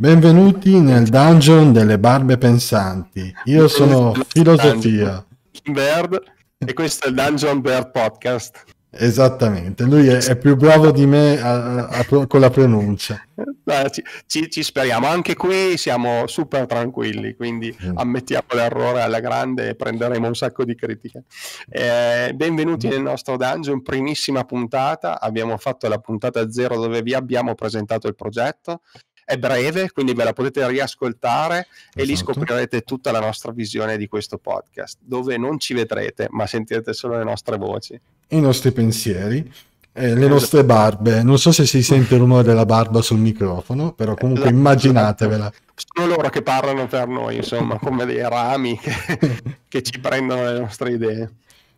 Benvenuti nel dungeon delle barbe pensanti. Io sono Filosofia. Bird, e questo è il Dungeon Bird Podcast. Esattamente, lui è, è più bravo di me a, a, a, con la pronuncia. Ci, ci, speriamo, anche qui siamo super tranquilli, quindi ammettiamo l'errore alla grande e prenderemo un sacco di critiche. Eh, benvenuti nel nostro dungeon, primissima puntata, abbiamo fatto la puntata zero dove vi abbiamo presentato il progetto, è breve, quindi ve la potete riascoltare esatto. e lì esatto. scoprirete tutta la nostra visione di questo podcast, dove non ci vedrete, ma sentirete solo le nostre voci. I nostri pensieri. Eh, le nostre esatto. barbe, non so se si sente il rumore della barba sul microfono, però comunque esatto, immaginatevela. Sono loro che parlano per noi, insomma, come dei rami che, che, ci prendono le nostre idee.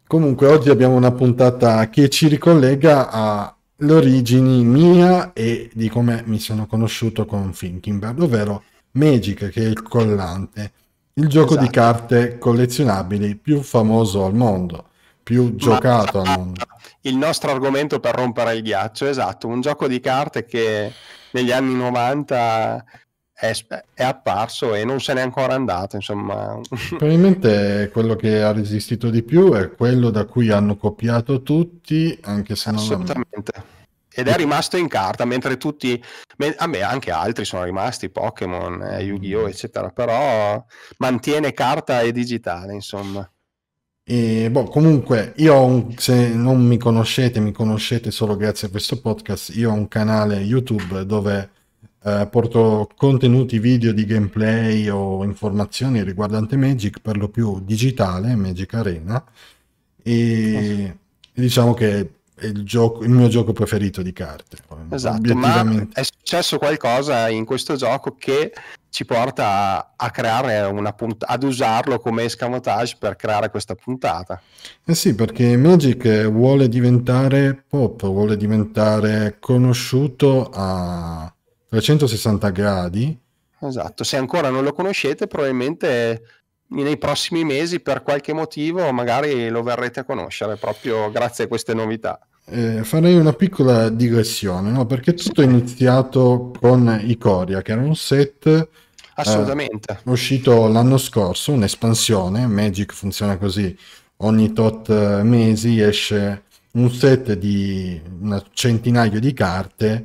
Comunque oggi abbiamo una puntata che ci ricollega a, l'origine mia e di come mi sono conosciuto con Finkenberg, ovvero Magic, che è il collante, il gioco esatto. di carte collezionabili più famoso al mondo, più giocato Ma... al diciamo mondo. Il nostro argomento per rompere il ghiaccio, esatto, un gioco di carte che negli anni 90 è, è, apparso e non se n'è ancora andato. Insomma, probabilmente quello che ha resistito di più è quello da cui hanno copiato tutti, anche se assolutamente. Non... Ed è rimasto in carta, mentre tutti, a me anche altri sono rimasti, Pokémon, eh, Yu-Gi-Oh, mm. eccetera, però mantiene carta e digitale, insomma. E, boh, comunque, io ho un, se non mi conoscete, mi conoscete solo grazie a questo podcast, io ho un canale YouTube dove eh, porto contenuti video di gameplay o informazioni riguardanti Magic, per lo più digitale, Magic Arena, e sì. diciamo che è il, gioco, il, mio gioco preferito di carte. Esatto, ma è successo qualcosa in questo gioco che ci porta a, a creare una puntata, ad usarlo come escamotage per creare questa puntata. Eh sì, perché Magic vuole diventare pop, vuole diventare conosciuto a 360 gradi. Esatto, se ancora non lo conoscete probabilmente nei prossimi mesi per qualche motivo magari lo verrete a conoscere proprio grazie a queste novità. Eh, farei una piccola digressione, no? perché tutto è iniziato con Icoria, che era un set eh, Assolutamente. Eh, uscito l'anno scorso, un'espansione, Magic funziona così, ogni tot eh, mesi esce un set di una centinaio di carte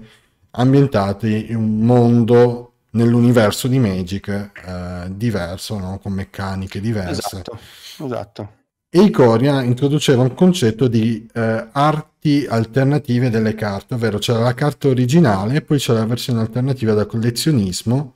ambientati in un mondo nell'universo di Magic eh, diverso, no? con meccaniche diverse. Esatto, esatto. E Icoria introduceva un concetto di eh, arti alternative delle carte, ovvero c'era la carta originale e poi c'era la versione alternativa da collezionismo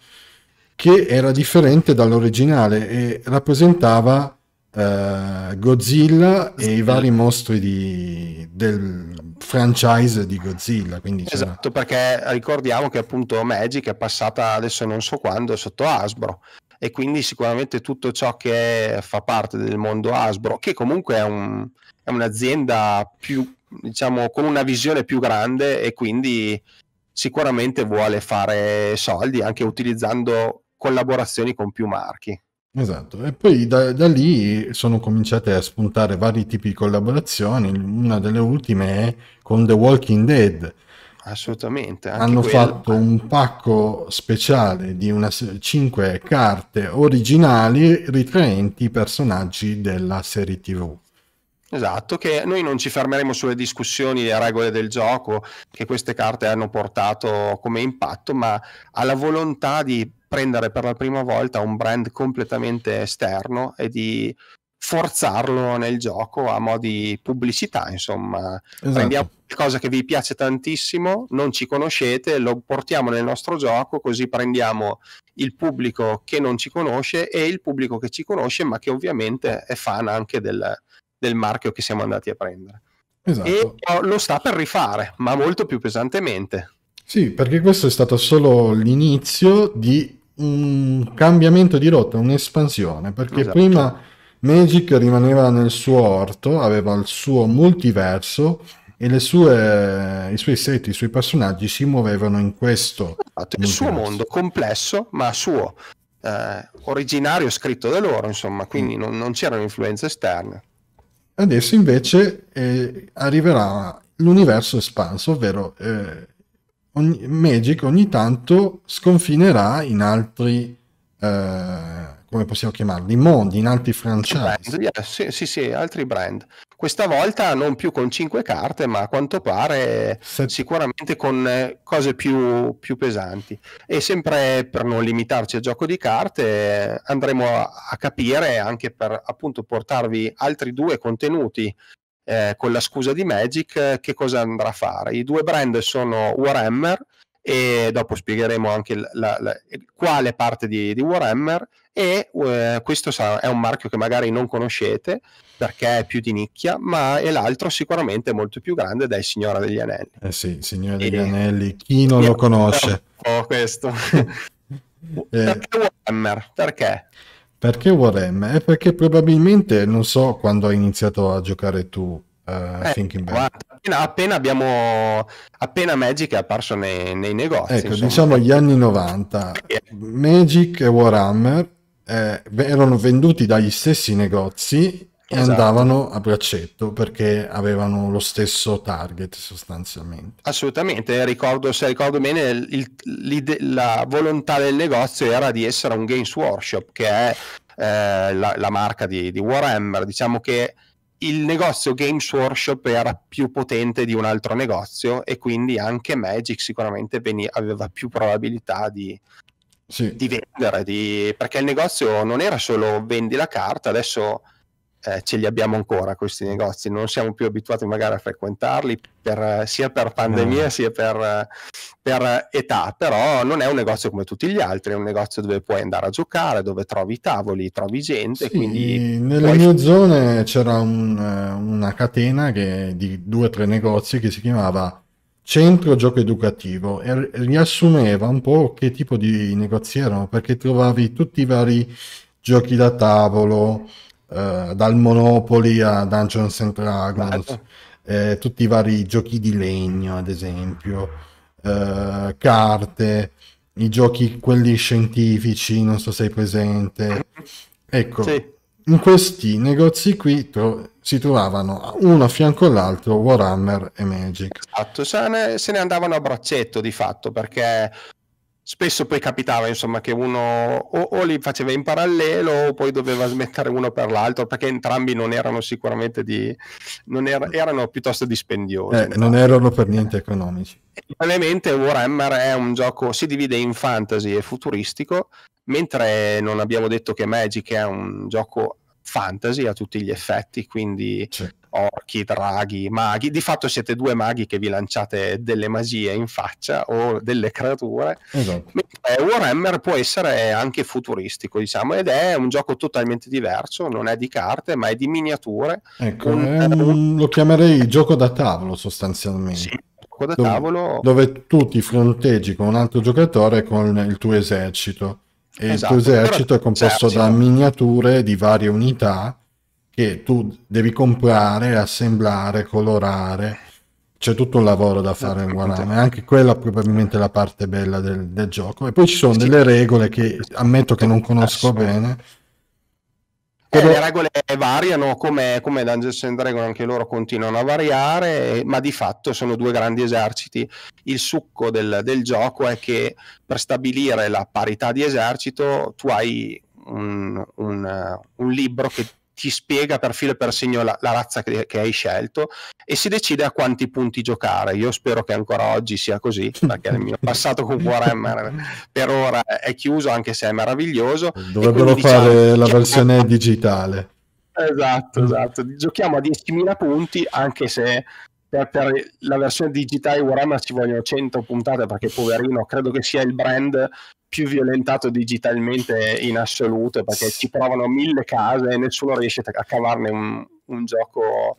che era differente dall'originale e rappresentava uh, Godzilla e i vari esatto. mostri di, del franchise di Godzilla. esatto, c'era... perché ricordiamo che appunto Magic è passata adesso non so quando sotto Hasbro e quindi sicuramente tutto ciò che fa parte del mondo Hasbro, che comunque è, un, è un'azienda più, diciamo, con una visione più grande e quindi sicuramente vuole fare soldi anche utilizzando collaborazioni con più marchi. Esatto, e poi da, da, lì sono cominciate a spuntare vari tipi di collaborazioni, una delle ultime è con The Walking Dead. Assolutamente. Hanno quello. fatto un pacco speciale di una, 5 carte originali ritraenti i personaggi della serie TV. Esatto, che noi non ci fermeremo sulle discussioni e regole del gioco che queste carte hanno portato come impatto, ma alla volontà di prendere per la prima volta un brand completamente esterno e di forzarlo nel gioco a mo' di pubblicità, insomma. Esatto. Prendiamo qualcosa che vi piace tantissimo, non ci conoscete, lo portiamo nel nostro gioco, così prendiamo il pubblico che non ci conosce e il pubblico che ci conosce, ma che ovviamente è fan anche del, del marchio che siamo andati a prendere. Esatto. E eh, lo sta per rifare, ma molto più pesantemente. Sì, perché questo è stato solo l'inizio di un cambiamento di rotta, un'espansione, perché esatto. prima Magic rimaneva nel suo orto, aveva il suo multiverso e sue, i suoi set, i suoi personaggi si muovevano in questo. Esatto, il suo mondo complesso, ma suo, eh, originario scritto da loro, insomma, quindi mm. non, non c'erano influenze esterne. Adesso invece eh, arriverà l'universo espanso, ovvero... Eh, ogni, Magic ogni tanto sconfinerà in altri, eh, come possiamo chiamarli, mondi, in altri franchise. Brand, yeah, sì, sì, sì, altri brand. Questa volta non più con 5 carte, ma a quanto pare Sette. sicuramente con eh, cose più, più, pesanti. E sempre per non limitarci al gioco di carte, andremo a, a capire anche per appunto portarvi altri due contenuti eh, con la scusa di Magic, eh, che cosa andrà a fare? I due brand sono Warhammer e dopo spiegheremo anche la, la, la, quale parte di, di Warhammer e eh, questo sarà, è un marchio che magari non conoscete perché è più di nicchia ma è l'altro sicuramente molto più grande ed è il Signore degli Anelli eh sì, Signore degli e, Anelli, chi non lo conosce? questo eh. perché Warhammer? Perché? Perché Warhammer? È perché probabilmente non so quando hai iniziato a giocare tu Uh, eh, eh guarda, appena, appena, abbiamo appena Magic è apparso nei, nei negozi ecco insomma. diciamo gli anni 90 Magic e Warhammer eh, erano venduti dagli stessi negozi e esatto. andavano a braccetto perché avevano lo stesso target sostanzialmente. Assolutamente, ricordo, se ricordo bene, il, la volontà del negozio era di essere un Games Workshop, che è eh, la, la, marca di, di Warhammer. Diciamo che il negozio Games Workshop era più potente di un altro negozio e quindi anche Magic sicuramente veniva, aveva più probabilità di, sì. di vendere, di... perché il negozio non era solo vendi la carta, adesso eh, ce li abbiamo ancora questi negozi, non siamo più abituati magari a frequentarli per, eh, sia per pandemia no. sia per, eh, per, eh, età, però non è un negozio come tutti gli altri, è un negozio dove puoi andare a giocare, dove trovi tavoli, trovi gente. Sì, nelle puoi... mie zone c'era un, una catena che, di due o tre negozi che si chiamava Centro Gioco Educativo e riassumeva un po' che tipo di negozi erano, perché trovavi tutti i vari giochi da tavolo eh, dal Monopoly a Dungeons and Dragons, eh, tutti i vari giochi di legno, ad esempio, uh, carte, i giochi quelli scientifici, non so se sei presente. Ecco, sì. in questi negozi qui tro- si trovavano uno a fianco all'altro Warhammer e Magic. Esatto, se ne, se ne andavano a braccetto di fatto perché spesso poi capitava insomma che uno o, o, li faceva in parallelo o poi doveva smettere uno per l'altro perché entrambi non erano sicuramente di non er- erano piuttosto dispendiosi eh, non erano per niente economici ovviamente Warhammer è un gioco si divide in fantasy e futuristico mentre non abbiamo detto che Magic è un gioco fantasy a tutti gli effetti quindi C'è orchi, draghi, maghi. Di fatto siete due maghi che vi lanciate delle magie in faccia o delle creature. Esatto. Mentre Warhammer può essere anche futuristico, diciamo, ed è un gioco totalmente diverso, non è di carte, ma è di miniature. Ecco, un, un, lo chiamerei gioco da tavolo sostanzialmente. Sì. Gioco da dove, tavolo... dove tu ti fronteggi con un altro giocatore con il tuo esercito e esatto, il tuo esatto, esercito è composto esercito. da miniature di varie unità che tu devi comprare, assemblare, colorare. C'è tutto un lavoro da fare in Guaname, anche quella probabilmente la parte bella del, del gioco. E poi ci sono delle regole che ammetto che non conosco bene. Eh, le regole variano come, come Dungeons and Dragons, anche loro continuano a variare, ma di fatto sono due grandi eserciti. Il succo del, del gioco è che per stabilire la parità di esercito tu hai un, un, eh, un libro che ti spiega per filo e per segno la, la razza che, che, hai scelto e si decide a quanti punti giocare. Io spero che ancora oggi sia così, perché il mio passato con Warhammer per ora è chiuso, anche se è meraviglioso. Dovrebbero diciamo fare diciamo, la versione digitale. Esatto, mm. esatto. Giochiamo a 10.000 punti, anche se per, per, la versione digitale Warhammer ci vogliono 100 puntate perché poverino credo che sia il brand più violentato digitalmente in assoluto perché ci provano mille case e nessuno riesce a cavarne un, un gioco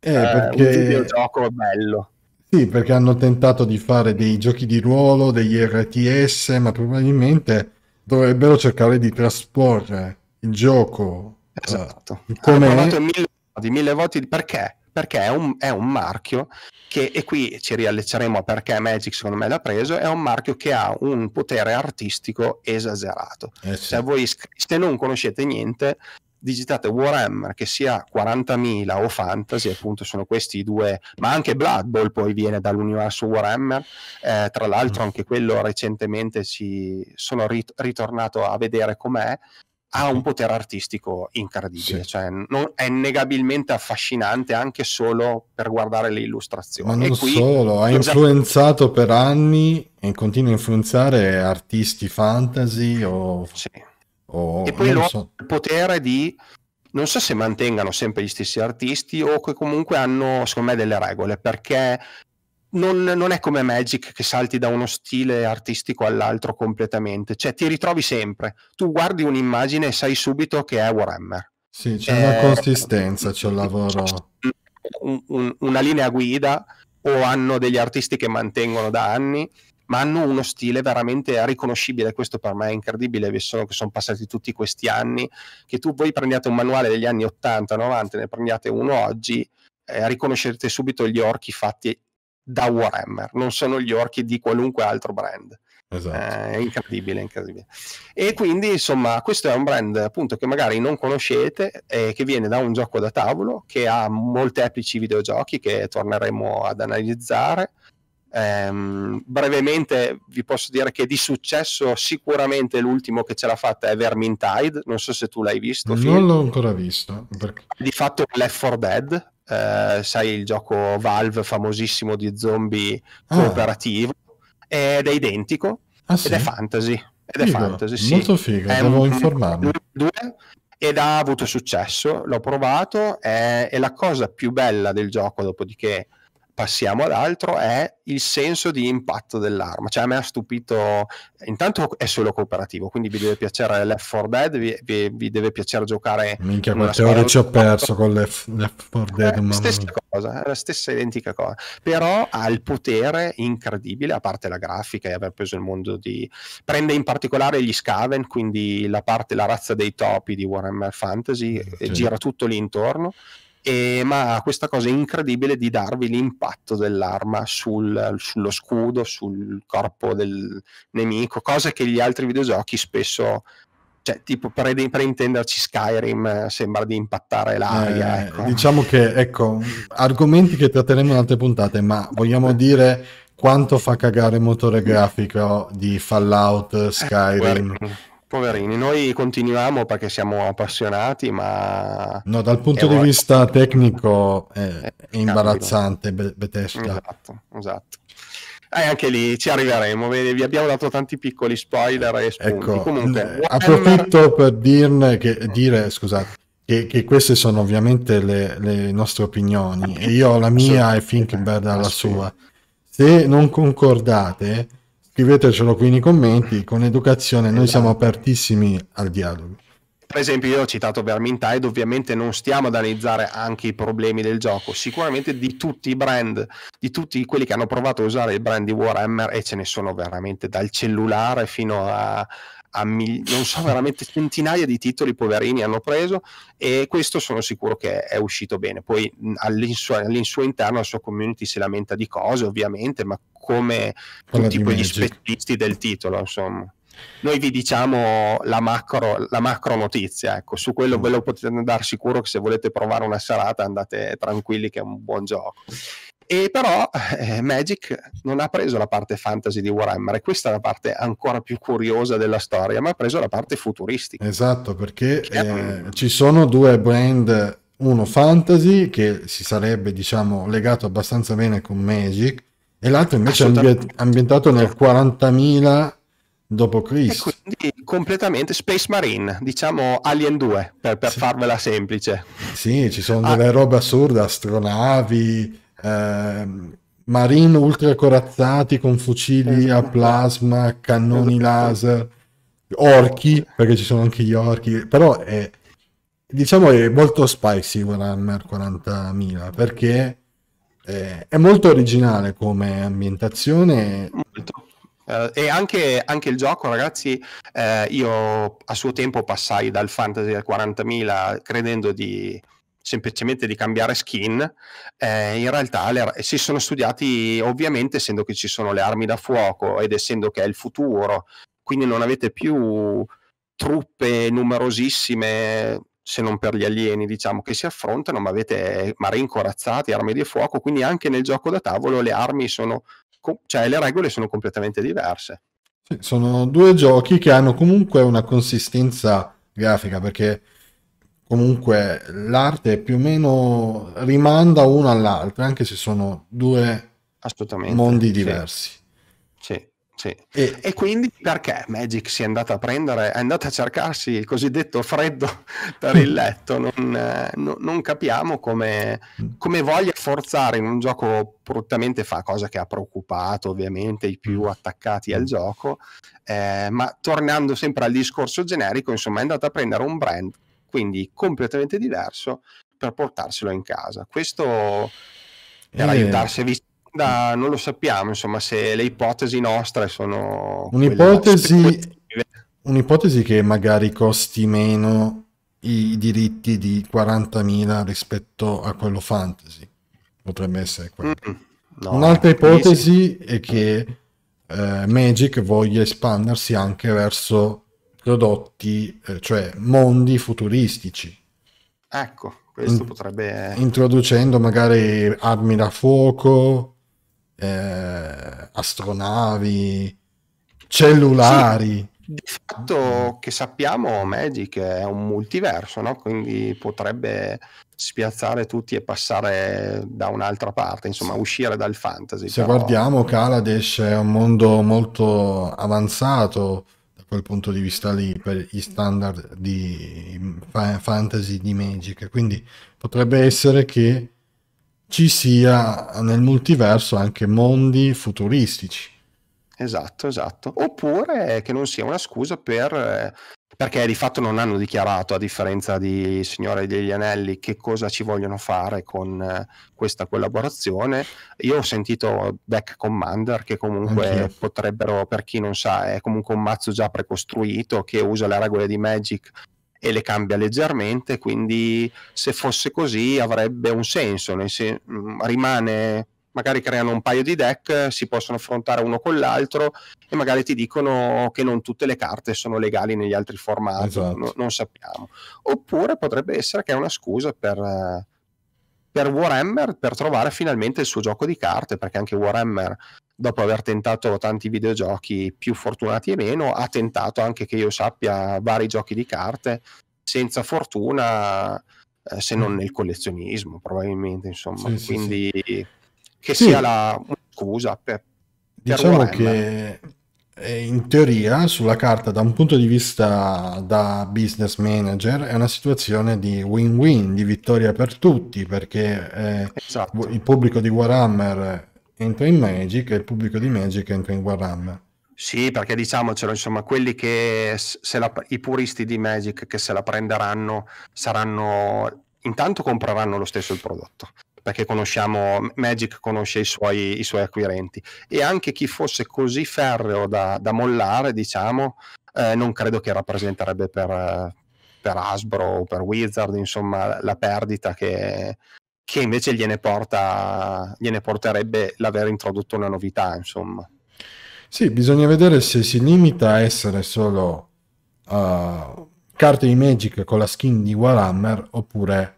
eh, perché... eh, un videogioco bello sì perché hanno tentato di fare dei giochi di ruolo degli RTS ma probabilmente dovrebbero cercare di trasporre il gioco eh, esatto uh, come mille, mille voti perché perché è un, è un marchio che, e qui ci riallecceremo perché Magic secondo me l'ha preso, è un marchio che ha un potere artistico esagerato. Eh sì. cioè, voi, se non conoscete niente, digitate Warhammer che sia 40.000 o Fantasy, appunto sono questi due, ma anche Blood Bowl poi viene dall'universo Warhammer, eh, tra l'altro mm. anche quello recentemente ci sono rit- ritornato a vedere com'è, ha un potere artistico incredibile, sì. cioè non, è innegabilmente affascinante anche solo per guardare le illustrazioni. Ma non e qui, solo, ha influenzato per anni e continua a influenzare artisti fantasy o... Sì. o e poi lo so. il potere di... Non so se mantengano sempre gli stessi artisti o che comunque hanno, secondo me, delle regole, perché non, non, è come Magic che salti da uno stile artistico all'altro completamente, cioè ti ritrovi sempre, tu guardi un'immagine e sai subito che è Warhammer. Sì, c'è eh, una consistenza, c'è un lavoro. Un, un, una linea guida o hanno degli artisti che mantengono da anni, ma hanno uno stile veramente riconoscibile, questo per me è incredibile, visto che sono passati tutti questi anni, che tu voi prendiate un manuale degli anni 80-90, ne prendiate uno oggi, eh, riconoscerete subito gli orchi fatti da Warhammer, non sono gli orchi di qualunque altro brand. Esatto. Eh, è incredibile, incredibile. E quindi, insomma, questo è un brand appunto che magari non conoscete, eh, che viene da un gioco da tavolo, che ha molteplici videogiochi che torneremo ad analizzare. Um, brevemente vi posso dire che di successo sicuramente l'ultimo che ce l'ha fatta è Vermintide, non so se tu l'hai visto. Non film. l'ho ancora visto. Perché... Di fatto Left 4 Dead, eh, sai il gioco Valve famosissimo di zombie ah. cooperativo ed è identico ah, sì? ed è fantasy ed figo. è fantasy sì. molto figo è devo un, informarmi due, ed ha avuto successo l'ho provato è, eh, è la cosa più bella del gioco dopodiché passiamo ad altro, è il senso di impatto dell'arma. Cioè a me ha stupito, intanto è solo cooperativo, quindi vi deve piacere l'F 4 Dead, vi, vi, vi, deve piacere giocare... Minchia quante ore ci ho perso con l'F, 4 eh, Dead. È stessa cosa, la stessa identica cosa, però ha il potere incredibile, a parte la grafica e aver preso il mondo di... prende in particolare gli Scaven, quindi la parte, la razza dei topi di Warhammer Fantasy, mm, sì. e gira tutto lì intorno e, ma ha questa cosa incredibile di darvi l'impatto dell'arma sul, sullo scudo, sul corpo del nemico, cosa che gli altri videogiochi spesso cioè, tipo per, per, intenderci Skyrim eh, sembra di impattare l'aria. Eh, ecco. Diciamo che, ecco, argomenti che tratteremo in altre puntate, ma vogliamo dire quanto fa cagare il motore grafico di Fallout, eh, Skyrim. Eh, Poverini, noi continuiamo perché siamo appassionati, ma... No, dal punto di vista tecnico è, è, eh, eh, imbarazzante Bethesda. Esatto, esatto. E eh, anche lì ci arriveremo, vi abbiamo dato tanti piccoli spoiler e spunti. Ecco, Comunque, approfitto per dirne che, dire, scusate, che, che queste sono ovviamente le, le, nostre opinioni e io ho la mia e Fink Bird ha la sua. Se non concordate scrivetecelo qui nei commenti, con educazione noi siamo esatto. apertissimi al dialogo. Per esempio io ho citato Vermintide, ovviamente non stiamo ad analizzare anche i problemi del gioco, sicuramente di tutti i brand, di tutti quelli che hanno provato a usare il brand di Warhammer e ce ne sono veramente dal cellulare fino a, Mil- non so veramente centinaia di titoli poverini hanno preso e questo sono sicuro che è uscito bene poi all'insuo, all'insuo interno la sua community si lamenta di cose ovviamente ma come Quella tutti quegli specialisti del titolo, insomma. Noi vi diciamo la macro, la macro notizia, ecco, su quello mm. ve lo potete andare sicuro che se volete provare una serata andate tranquilli che è un buon gioco. E però eh, Magic non ha preso la parte fantasy di Warhammer, e questa è la parte ancora più curiosa della storia, ma ha preso la parte futuristica. Esatto, perché eh, ci sono due brand, uno fantasy che si sarebbe diciamo legato abbastanza bene con Magic, e l'altro invece è ambientato nel 40.000 dopo d.C. quindi completamente Space Marine, diciamo Alien 2, per, per sì. farvela semplice. Sì, ci sono ah. delle robe assurde, astronavi, eh, marine ultracorazzati con fucili esatto. a plasma, cannoni esatto. laser, orchi, perché ci sono anche gli orchi, però è, diciamo è molto spicy Warhammer 40.000, perché eh, è molto originale come ambientazione. Molto. Uh, e anche, anche, il gioco, ragazzi, eh, io a suo tempo passai dal fantasy al 40.000 credendo di semplicemente di cambiare skin, eh, in realtà le, si sono studiati, ovviamente, essendo che ci sono le armi da fuoco ed essendo che è il futuro, quindi non avete più truppe numerosissime, se non per gli alieni, diciamo, che si affrontano, ma avete eh, mare incorazzati, armi di fuoco, quindi anche nel gioco da tavolo le armi sono, cioè le regole sono completamente diverse. Sì, sono due giochi che hanno comunque una consistenza grafica, perché comunque l'arte più o meno rimanda uno all'altro, anche se sono due mondi diversi. Sì. Sì. Sì. E, e, quindi perché Magic si è andata a prendere, è andata a cercarsi il cosiddetto freddo per il mm. letto? Non, eh, no, non capiamo come, mm. come, voglia forzare in un gioco bruttamente fa, cosa che ha preoccupato ovviamente i più mm. attaccati al gioco, eh, ma tornando sempre al discorso generico, insomma è andata a prendere un brand, quindi completamente diverso, per portarselo in casa. Questo per eh. aiutarsi a visto da, non lo sappiamo, insomma, se le ipotesi nostre sono... Un'ipotesi, un'ipotesi che magari costi meno i diritti di 40.000 rispetto a quello fantasy, potrebbe essere quello. Mm, no, Un'altra ipotesi sì. è che eh, Magic voglia espandersi anche verso prodotti, eh, cioè mondi futuristici. Ecco, questo In, potrebbe... Introducendo magari armi da fuoco, eh, astronavi, cellulari. Sì, di fatto che sappiamo Magic è un multiverso, no? quindi potrebbe spiazzare tutti e passare da un'altra parte, insomma uscire dal fantasy. Se però... guardiamo Kaladesh è un mondo molto avanzato da quel punto di vista lì per gli standard di fantasy di Magic, quindi potrebbe essere che ci sia nel multiverso anche mondi futuristici. Esatto, esatto. Oppure che non sia una scusa per... Eh, perché di fatto non hanno dichiarato, a differenza di Signore degli Anelli, che cosa ci vogliono fare con eh, questa collaborazione. Io ho sentito Back Commander che comunque Anch'io. potrebbero, per chi non sa, è comunque un mazzo già precostruito che usa le regole di Magic e le cambia leggermente, quindi se fosse così avrebbe un senso, nel sen- mm, rimane magari creano un paio di deck, si possono affrontare uno con l'altro e magari ti dicono che non tutte le carte sono legali negli altri formati, esatto. no, non sappiamo. Oppure potrebbe essere che è una scusa per, per, Warhammer per trovare finalmente il suo gioco di carte, perché anche Warhammer, dopo aver tentato tanti videogiochi più fortunati e meno, ha tentato anche che io sappia vari giochi di carte senza fortuna eh, se non mm. nel collezionismo, probabilmente, insomma. Sì, Quindi sì, che sia la scusa per, per diciamo Warhammer. che eh, in teoria, sulla carta, da un punto di vista da business manager, è una situazione di win-win, di vittoria per tutti, perché eh, esatto. il pubblico di Warhammer entra in Magic e il pubblico di Magic entra in Warhammer. Sì, perché diciamocelo, insomma, quelli che la, i puristi di Magic che se la prenderanno saranno intanto compreranno lo stesso il prodotto perché conosciamo Magic conosce i suoi, i suoi acquirenti e anche chi fosse così ferreo da, da mollare, diciamo, eh, non credo che rappresenterebbe per, per Hasbro o per Wizard, insomma, la perdita che, che invece gliene, porta, gliene porterebbe l'aver introdotto una novità, insomma. Sì, bisogna vedere se si limita a essere solo uh, carte di Magic con la skin di Warhammer oppure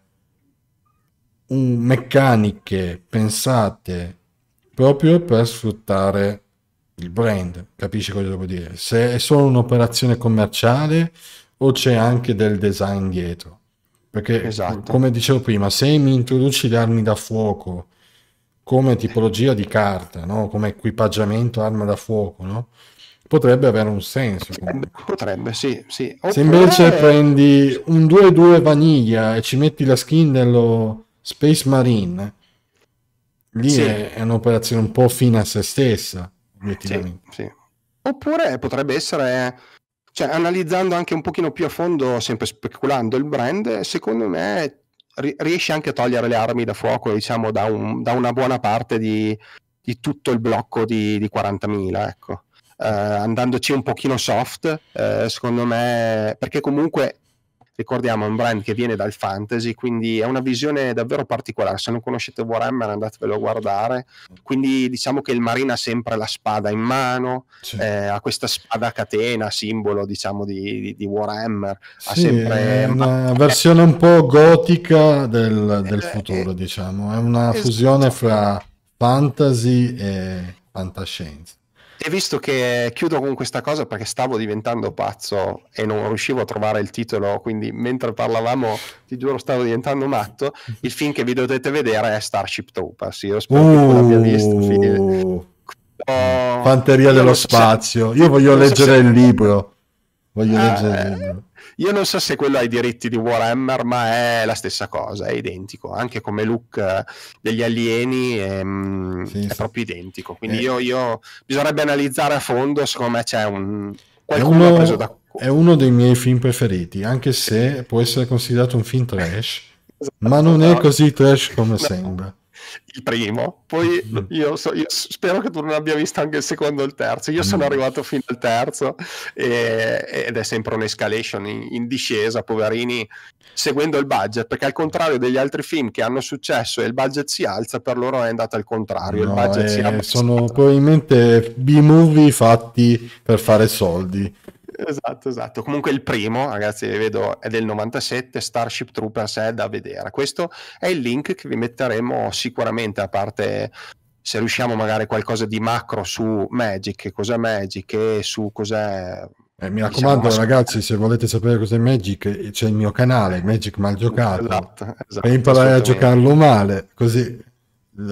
un, meccaniche pensate proprio per sfruttare il brand. Capisci cosa devo dire? Se è solo un'operazione commerciale o c'è anche del design dietro. Perché, esatto. come dicevo prima, se mi introduci le armi da fuoco come tipologia di carta, no? come equipaggiamento arma da fuoco, no? potrebbe avere un senso. Potrebbe, potrebbe sì, sì. Oppure... Se invece prendi un 2-2 vaniglia e ci metti la skin dello Space Marine, lì sì. è, un'operazione un po' fine a se stessa, obiettivamente. Sì, sì. Oppure potrebbe essere, cioè, analizzando anche un pochino più a fondo, sempre speculando il brand, secondo me riesce anche a togliere le armi da fuoco, diciamo, da, un, da una buona parte di, di, tutto il blocco di, di 40.000, ecco. eh, andandoci un pochino soft, eh, secondo me, perché comunque ricordiamo è un brand che viene dal fantasy, quindi è una visione davvero particolare. Se non conoscete Warhammer andatevelo a guardare. Quindi diciamo che il Marina ha sempre la spada in mano, sì. eh, ha questa spada a catena, simbolo diciamo di, di Warhammer. Sì, ha sempre... una versione un po' gotica del, eh, del eh, futuro, eh, diciamo. È una esatto. fusione fra fantasy e fantascienza. E visto che chiudo con questa cosa perché stavo diventando pazzo e non riuscivo a trovare il titolo, quindi mentre parlavamo, ti giuro, stavo diventando matto. Il film che vi dovete vedere è Starship Troopers. Io spero uh, che tu l'abbia visto. Fine. Uh. Eh, Fanteria dello spazio. Io voglio leggere se... il libro. Voglio ah, leggere il eh, libro. Io non so se quello ha i diritti di Warhammer, ma è la stessa cosa, è identico, anche come look eh, degli alieni è, ehm, sì, è sì. proprio identico. Quindi eh. io, io, bisognerebbe analizzare a fondo, secondo me c'è un... Qualcuno è uno, preso da... è uno dei miei film preferiti, anche se può essere considerato un film trash, esatto, ma non no. è così trash come no. sembra il primo, poi mm-hmm. io, so, io, spero che tu non abbia visto anche il secondo e il terzo, io sono mm-hmm. arrivato fino al terzo e, ed è sempre un'escalation in, in discesa, poverini, seguendo il budget, perché al contrario degli altri film che hanno successo e il budget si alza, per loro è andato al contrario, no, il budget eh, si abbassa. Sono probabilmente B-movie fatti per fare soldi Esatto, esatto. Comunque il primo, ragazzi, vedo, è del 97, Starship Troopers è da vedere. Questo è il link che vi metteremo sicuramente a parte se riusciamo magari qualcosa di macro su Magic, cos'è Magic e su cos'è... Eh, mi diciamo, raccomando diciamo, ragazzi, se volete sapere cos'è Magic, c'è il mio canale, Magic Mal Giocato, esatto, esatto, per imparare a giocarlo male, così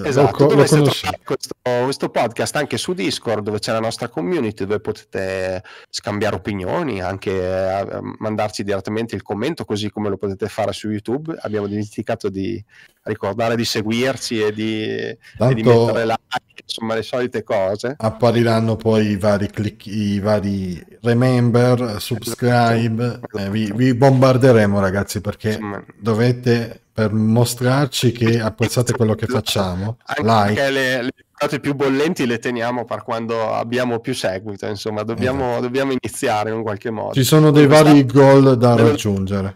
Esatto, lo, lo trovare questo, questo, podcast anche su Discord dove c'è la nostra community dove potete scambiare opinioni, anche eh, mandarci direttamente il commento così come lo potete fare su YouTube. Abbiamo dimenticato di ricordare di seguirci e di, Tanto... e di mettere like insomma le solite cose. Appariranno poi i vari, click, i vari remember, subscribe, eh, vi, vi, bombarderemo ragazzi perché insomma. dovete per mostrarci che apprezzate quello che facciamo. Anche like. le, le puntate più bollenti le teniamo per quando abbiamo più seguito, insomma dobbiamo, esatto. dobbiamo iniziare in qualche modo. Ci sono dei vari goal da raggiungere.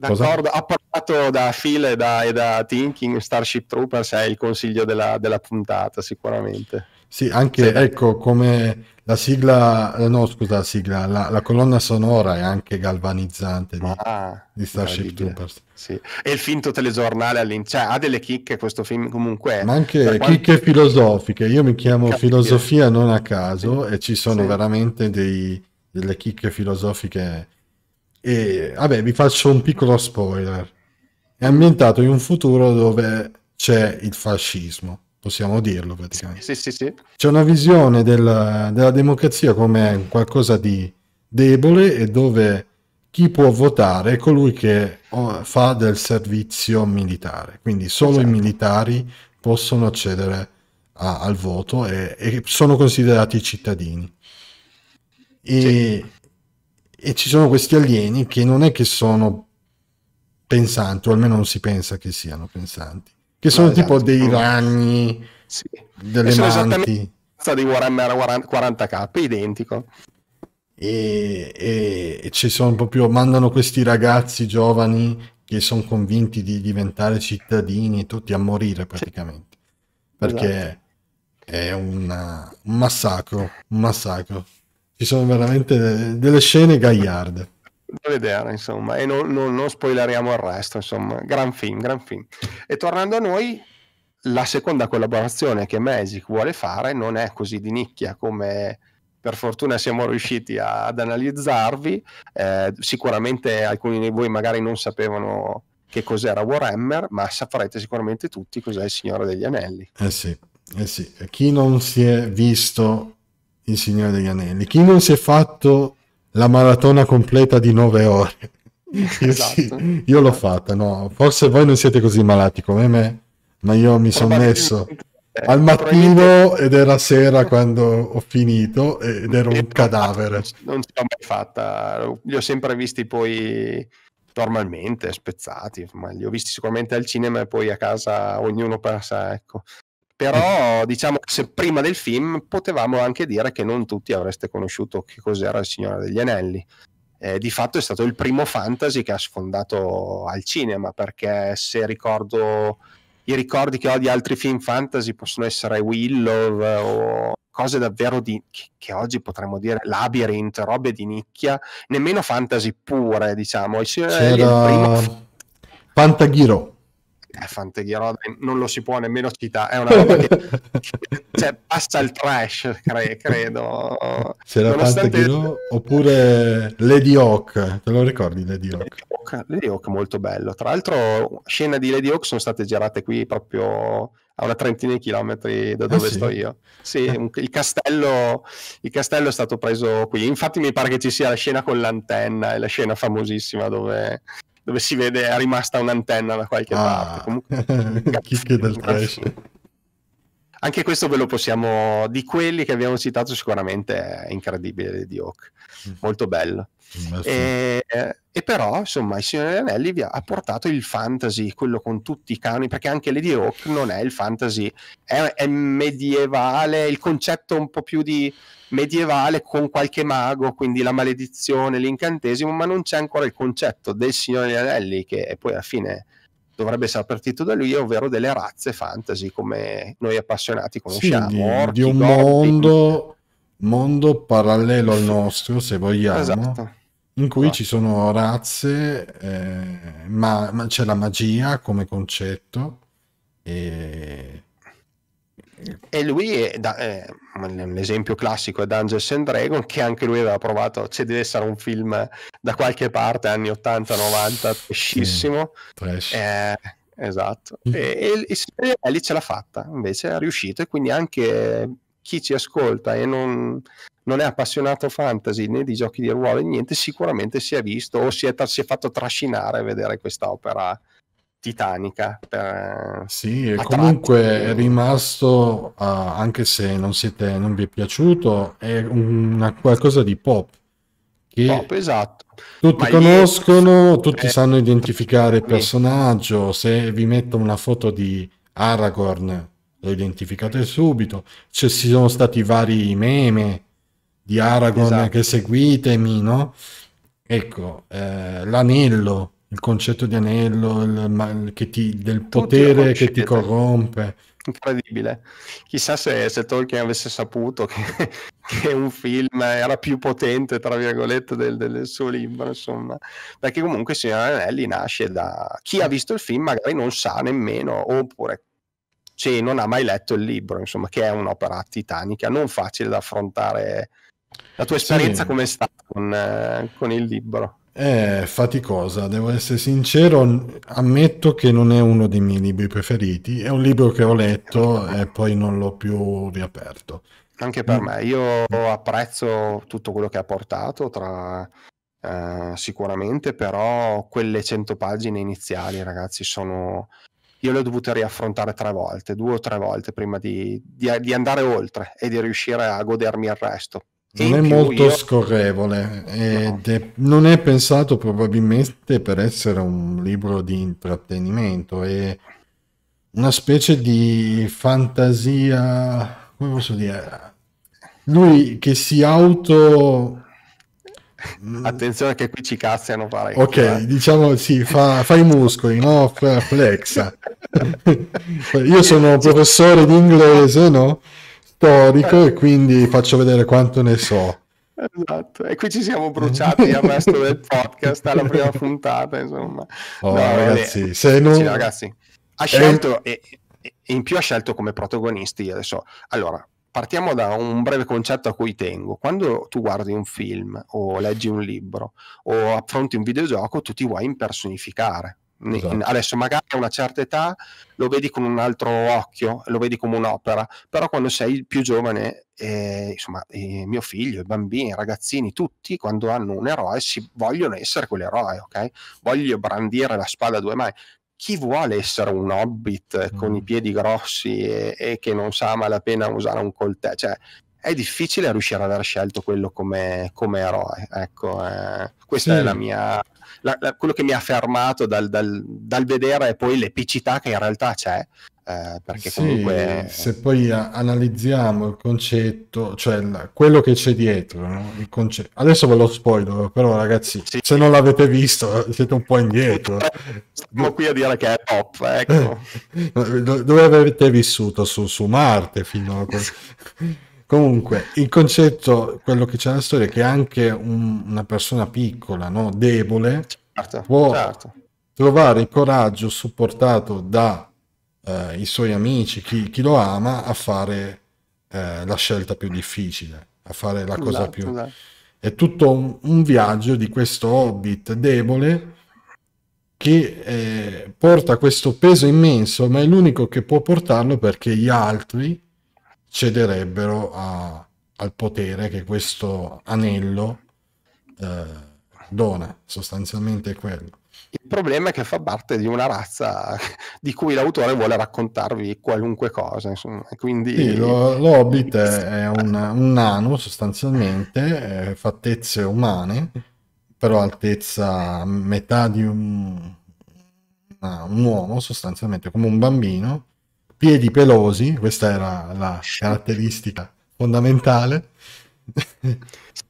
D'accordo, Cosa? apportato da Phil e da, e da Tinking, Starship Troopers è il consiglio della, della puntata sicuramente. Sì, anche sì. ecco come la sigla, eh, no scusa la sigla, la, la colonna sonora è anche galvanizzante di, ah, di Starship Troopers. Sì. E il finto telegiornale all'inizio, cioè, ha delle chicche questo film comunque. Ma anche quanto... chicche filosofiche, io mi chiamo Capire. filosofia non a caso sì. e ci sono veramente dei, delle chicche filosofiche e vabbè, vi faccio un piccolo spoiler. È ambientato in un futuro dove c'è il fascismo, possiamo dirlo praticamente. Sì, sì, sì. C'è una visione del, della democrazia come qualcosa di debole e dove chi può votare è colui che oh, fa del servizio militare, quindi solo esatto. i militari possono accedere a, al voto e, e, sono considerati cittadini. E, sì e ci sono questi alieni che non è che sono pensanti, o almeno non si pensa che siano pensanti, che sono no, esatto. tipo dei ragni, sì. delle sono manti. di Warhammer 40k, identico. E, e, e, ci sono proprio, mandano questi ragazzi giovani che sono convinti di diventare cittadini e tutti a morire praticamente, sì. perché esatto. è una, un massacro, un massacro. Ci sono veramente delle scene gagliarde. Da vedere, insomma, e non, non, non spoileriamo il resto, insomma, gran film, gran film. E tornando a noi, la seconda collaborazione che Magic vuole fare non è così di nicchia come per fortuna siamo riusciti a, ad analizzarvi. Eh, sicuramente alcuni di voi magari non sapevano che cos'era Warhammer, ma saprete sicuramente tutti cos'è il Signore degli Anelli. Eh sì, eh sì. chi non si è visto il Signore degli Anelli. Chi non si è fatto la maratona completa di 9 ore? Io, esatto. sì, io l'ho fatta, no. Forse voi non siete così malati come me, ma io mi sono messo eh, al mattino ed era sera quando ho finito ed ero un eh, cadavere. Non ce l'ho mai fatta, li ho sempre visti poi normalmente spezzati, ma li ho visti sicuramente al cinema e poi a casa ognuno passa, ecco però diciamo che se prima del film potevamo anche dire che non tutti avreste conosciuto che cos'era il Signore degli Anelli. Eh, di fatto è stato il primo fantasy che ha sfondato al cinema, perché se ricordo i ricordi che ho di altri film fantasy possono essere Willow o cose davvero di, che, che, oggi potremmo dire labyrinth, robe di nicchia, nemmeno fantasy pure, diciamo. Il Signore degli Anelli è il primo... Pantaghiro eh, Fanteghiroda non lo si può nemmeno citare, è una roba che cioè, passa il trash, cre- credo. C'era Nonostante... Fanteghiro oppure Lady Hawk, te lo ricordi Lady Hawk? Lady Hawk, Lady molto bello, tra l'altro scene di Lady Hawk sono state girate qui proprio a una trentina di chilometri da ah, dove ah, sì? sto io. Sì, eh. il, castello, il, castello, è stato preso qui. Infatti, mi pare che ci sia la scena con l'antenna, è la scena famosissima dove dove si vede è rimasta un'antenna da qualche ah. parte. Comunque, Chicche del trash. Anche questo ve lo possiamo, di quelli che abbiamo citato sicuramente è incredibile di Hawk, mm. molto bello. E, eh, eh, e, però insomma il Signore degli Anelli vi ha, ha, portato il fantasy, quello con tutti i canoni, perché anche Lady Hawk non è il fantasy, è, è medievale, il concetto un po' più di medievale con qualche mago, quindi la maledizione, l'incantesimo, ma non c'è ancora il concetto del Signore degli Anelli che poi alla fine dovrebbe essere partito da lui, ovvero delle razze fantasy come noi appassionati conosciamo. Sì, di, orchi, di un mondo, mondo, parallelo al nostro, se vogliamo. Esatto in cui ci sono razze, eh, ma, ma, c'è la magia come concetto. E, e lui è, da, è un esempio classico è Dungeons and Dragons, che anche lui aveva provato. Ci cioè deve essere un film da qualche parte, anni 80-90, pescissimo. Sì, eh, esatto. Mm. E, e, e lì ce l'ha fatta, invece è riuscito, e quindi anche chi ci ascolta e non non è appassionato fantasy né di giochi di ruolo e niente, sicuramente si è visto o si è, si è fatto trascinare a vedere questa opera titanica. Per, sì, e comunque tratti. è rimasto, uh, anche se non, siete, non vi è piaciuto, è una qualcosa di pop. Che pop, esatto. Tutti Ma conoscono, io... tutti eh, sanno identificare il personaggio, se vi metto una foto di Aragorn lo identificate subito, ci sono stati vari meme, di Aragorn esatto. che seguitemi, no? Ecco, eh, l'anello, il concetto di anello, il, il, ti, del potere che ti corrompe. Incredibile. Chissà se, se Tolkien avesse saputo che, che, un film era più potente, tra virgolette, del, del suo libro, insomma. Perché comunque Signore Anelli nasce da... Chi ha visto il film magari non sa nemmeno, oppure cioè, non ha mai letto il libro, insomma, che è un'opera titanica, non facile da affrontare la tua esperienza sì. come è stata con, eh, con il libro? È faticosa, devo essere sincero, ammetto che non è uno dei miei libri preferiti, è un libro che ho letto e poi non l'ho più riaperto. Anche per mm. me, io apprezzo tutto quello che ha portato, tra, eh, sicuramente, però quelle 100 pagine iniziali, ragazzi, sono... Io le ho dovute riaffrontare tre volte, due o tre volte prima di, di, di andare oltre e di riuscire a godermi il resto non è molto io... scorrevole ed no. è, non è pensato probabilmente per essere un libro di intrattenimento, è una specie di fantasia, come posso dire, lui che si auto... Mm, Attenzione che qui ci cazziano parecchio. Ok, eh. diciamo sì, fa, fa, i muscoli, no? Flexa. Io sono professore di inglese, no? storico eh. e quindi faccio vedere quanto ne so. Esatto, e qui ci siamo bruciati al resto del podcast, alla prima puntata, insomma. Oh, no, ragazzi, vabbè. se non... Sì, ragazzi, ha scelto, e... e... in più ha scelto come protagonisti adesso. Allora, partiamo da un breve concetto a cui tengo. Quando tu guardi un film o leggi un libro o affronti un videogioco, tu ti vuoi impersonificare. Esatto. Adesso magari a una certa età lo vedi con un altro occhio, lo vedi come un'opera, però quando sei più giovane, eh, insomma, eh, mio figlio, i bambini, i ragazzini, tutti quando hanno un eroe si vogliono essere quell'eroe, ok? Voglio brandire la spada a due mani. Chi vuole essere un hobbit mm. con i piedi grossi e, e che non sa malapena usare un coltello? Cioè, è difficile riuscire ad aver scelto quello come, come eroe. Ecco, eh, questa sì. è la mia. La, la, quello che mi ha fermato dal, dal, dal vedere poi l'epicità che in realtà c'è. Eh, perché sì, comunque. Se poi analizziamo il concetto, cioè la, quello che c'è dietro, no? concetto... adesso ve lo spoiler, però ragazzi, sì. se non l'avete visto siete un po' indietro. Eh, Stiamo qui a dire che è pop. ecco. Dove avete vissuto? Su, su Marte fino a. Comunque, il concetto, quello che c'è nella storia, è che anche un, una persona piccola, no, debole, certo, può certo. trovare il coraggio supportato dai eh, suoi amici, chi, chi, lo ama, a fare eh, la scelta più difficile, a fare la esatto, cosa più... Esatto. È tutto un, un, viaggio di questo hobbit debole che eh, porta questo peso immenso, ma è l'unico che può portarlo perché gli altri cederebbero a, al potere che questo anello eh, dona, sostanzialmente è quello. Il problema è che fa parte di una razza di cui l'autore vuole raccontarvi qualunque cosa, insomma. Quindi... Sì, lo, l'Hobbit è un, un nano sostanzialmente, fattezze umane, però altezza metà di un, un uomo sostanzialmente, come un bambino, piedi pelosi, questa era la caratteristica fondamentale.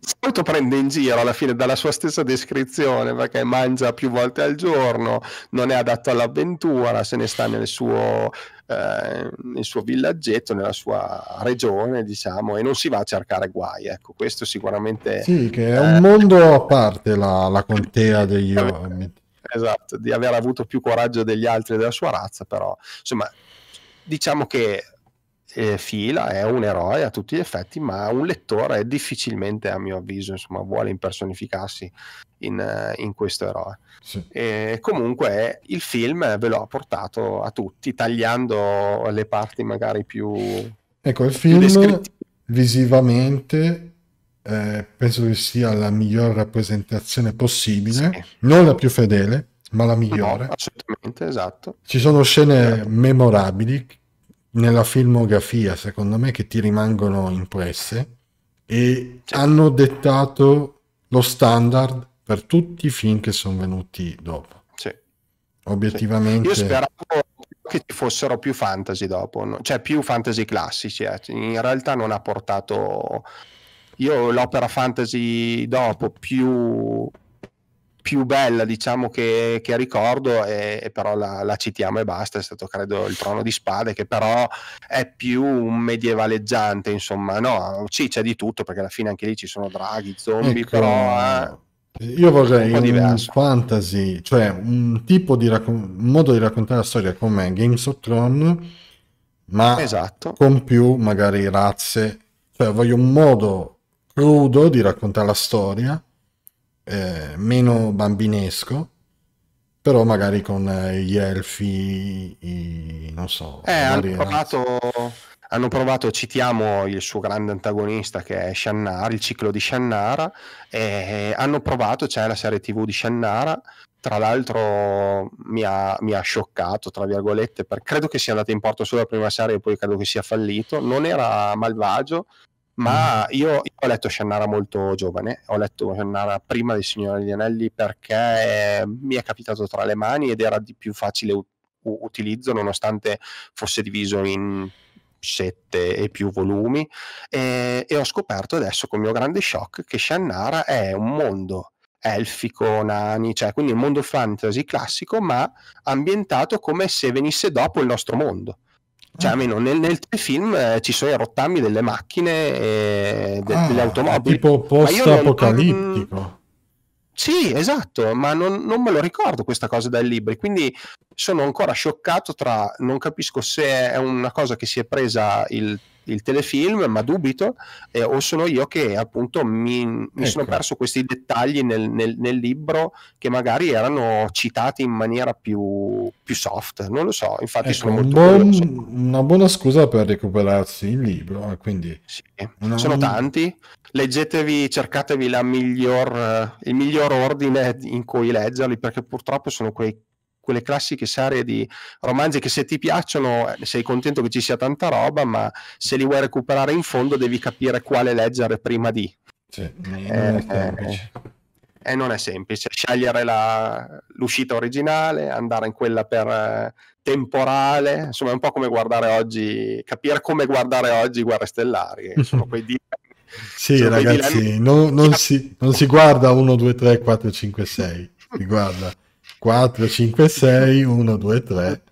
Solito prende in giro alla fine dalla sua stessa descrizione perché mangia più volte al giorno, non è adatto all'avventura, se ne sta nel suo, eh, nel suo villaggetto, nella sua regione, diciamo, e non si va a cercare guai. Ecco, questo sicuramente. Sì, che è un eh... mondo a parte la, la contea degli. Esatto, di aver avuto più coraggio degli altri della sua razza, però insomma diciamo che eh, Fila è un eroe a tutti gli effetti, ma un lettore difficilmente, a mio avviso, insomma, vuole impersonificarsi in, eh, in questo eroe. Sì. E comunque il film ve lo ha portato a tutti, tagliando le parti magari più... Ecco, il film visivamente eh, penso che sia la migliore rappresentazione possibile, sì. non la più fedele, ma la migliore. No, assolutamente, esatto. Ci sono scene esatto. memorabili nella filmografia, secondo me, che ti rimangono impresse e sì. Certo. hanno dettato lo standard per tutti i film che sono venuti dopo. Sì. Obiettivamente... Sì. Io speravo che ci fossero più fantasy dopo, no? cioè più fantasy classici, eh. in realtà non ha portato... Io l'opera fantasy dopo più più bella diciamo che, che ricordo e, e però la, la, citiamo e basta è stato credo il trono di spade che però è più un medievaleggiante insomma no sì c'è di tutto perché alla fine anche lì ci sono draghi zombie ecco, però eh, io vorrei un, un fantasy cioè un tipo di raccon- un modo di raccontare la storia come Games of Thrones ma esatto. con più magari razze cioè voglio un modo crudo di raccontare la storia eh, meno bambinesco, però magari con eh, gli elfi, i, non so. Eh, hanno eh, provato, hanno provato, citiamo il suo grande antagonista che è Shannara, il ciclo di Shannara, e hanno provato, c'è cioè, la serie tv di Shannara, tra l'altro mi ha, mi ha scioccato, tra virgolette, perché credo che sia andato in porto solo la prima serie e poi credo che sia fallito, non era malvagio, ma mm-hmm. io, io, ho letto Shannara molto giovane, ho letto Shannara prima di Signore degli Anelli perché mi è capitato tra le mani ed era di più facile u- utilizzo nonostante fosse diviso in sette e più volumi e, e ho scoperto adesso con mio grande shock che Shannara è un mondo elfico, nani, cioè quindi un mondo fantasy classico ma ambientato come se venisse dopo il nostro mondo cioè, ah. almeno nel, nel film eh, ci sono i rottami delle macchine e eh, de, ah, delle automobili. Tipo post-apocalittico. Sì, esatto, ma non, non, me lo ricordo questa cosa dai libri, quindi sono ancora scioccato tra, non capisco se è una cosa che si è presa il il telefilm, ma dubito, eh, o sono io che appunto mi, mi ecco. sono perso questi dettagli nel, nel, nel, libro che magari erano citati in maniera più, più soft, non lo so, infatti ecco, sono molto un buon, Una buona scusa per recuperarsi il libro, eh, quindi... Sì. Una... Sono tanti, leggetevi, cercatevi miglior, eh, il miglior ordine in cui leggerli, perché purtroppo sono quei quelle classiche serie di romanzi che se ti piacciono eh, sei contento che ci sia tanta roba, ma se li vuoi recuperare in fondo devi capire quale leggere prima di. Sì, non è eh, eh, semplice. Eh, eh, non è semplice. Scegliere la, l'uscita originale, andare in quella per temporale, insomma è un po' come guardare oggi, capire come guardare oggi Guerre Stellari, sono quei di... Sì, sono ragazzi, non, non, si, non si guarda 1, 2, 3, 4, 5, 6, si guarda 4, 5, 6, 1, 2, 3.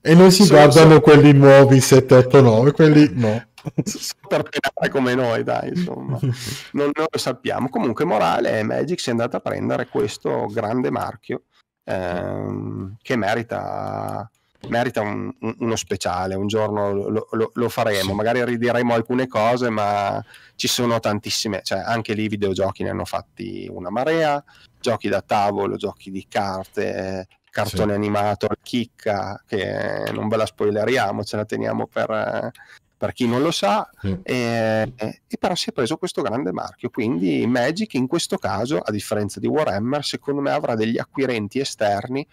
E non si so, guardano so. quelli nuovi 7, 8, 9, quelli no. Super penale come noi, dai, insomma. non, non, lo sappiamo. Comunque, morale è Magic si è andata a prendere questo grande marchio ehm, che merita merita un, uno speciale, un giorno lo, lo, lo faremo, sì. magari ridiremo alcune cose, ma ci sono tantissime, cioè anche lì i videogiochi ne hanno fatti una marea, giochi da tavolo, giochi di carte, cartone sì. animato, chicca, che non ve la spoileriamo, ce la teniamo per, per chi non lo sa, sì. e, e, però si è preso questo grande marchio. Quindi Magic in questo caso, a differenza di Warhammer, secondo me avrà degli acquirenti esterni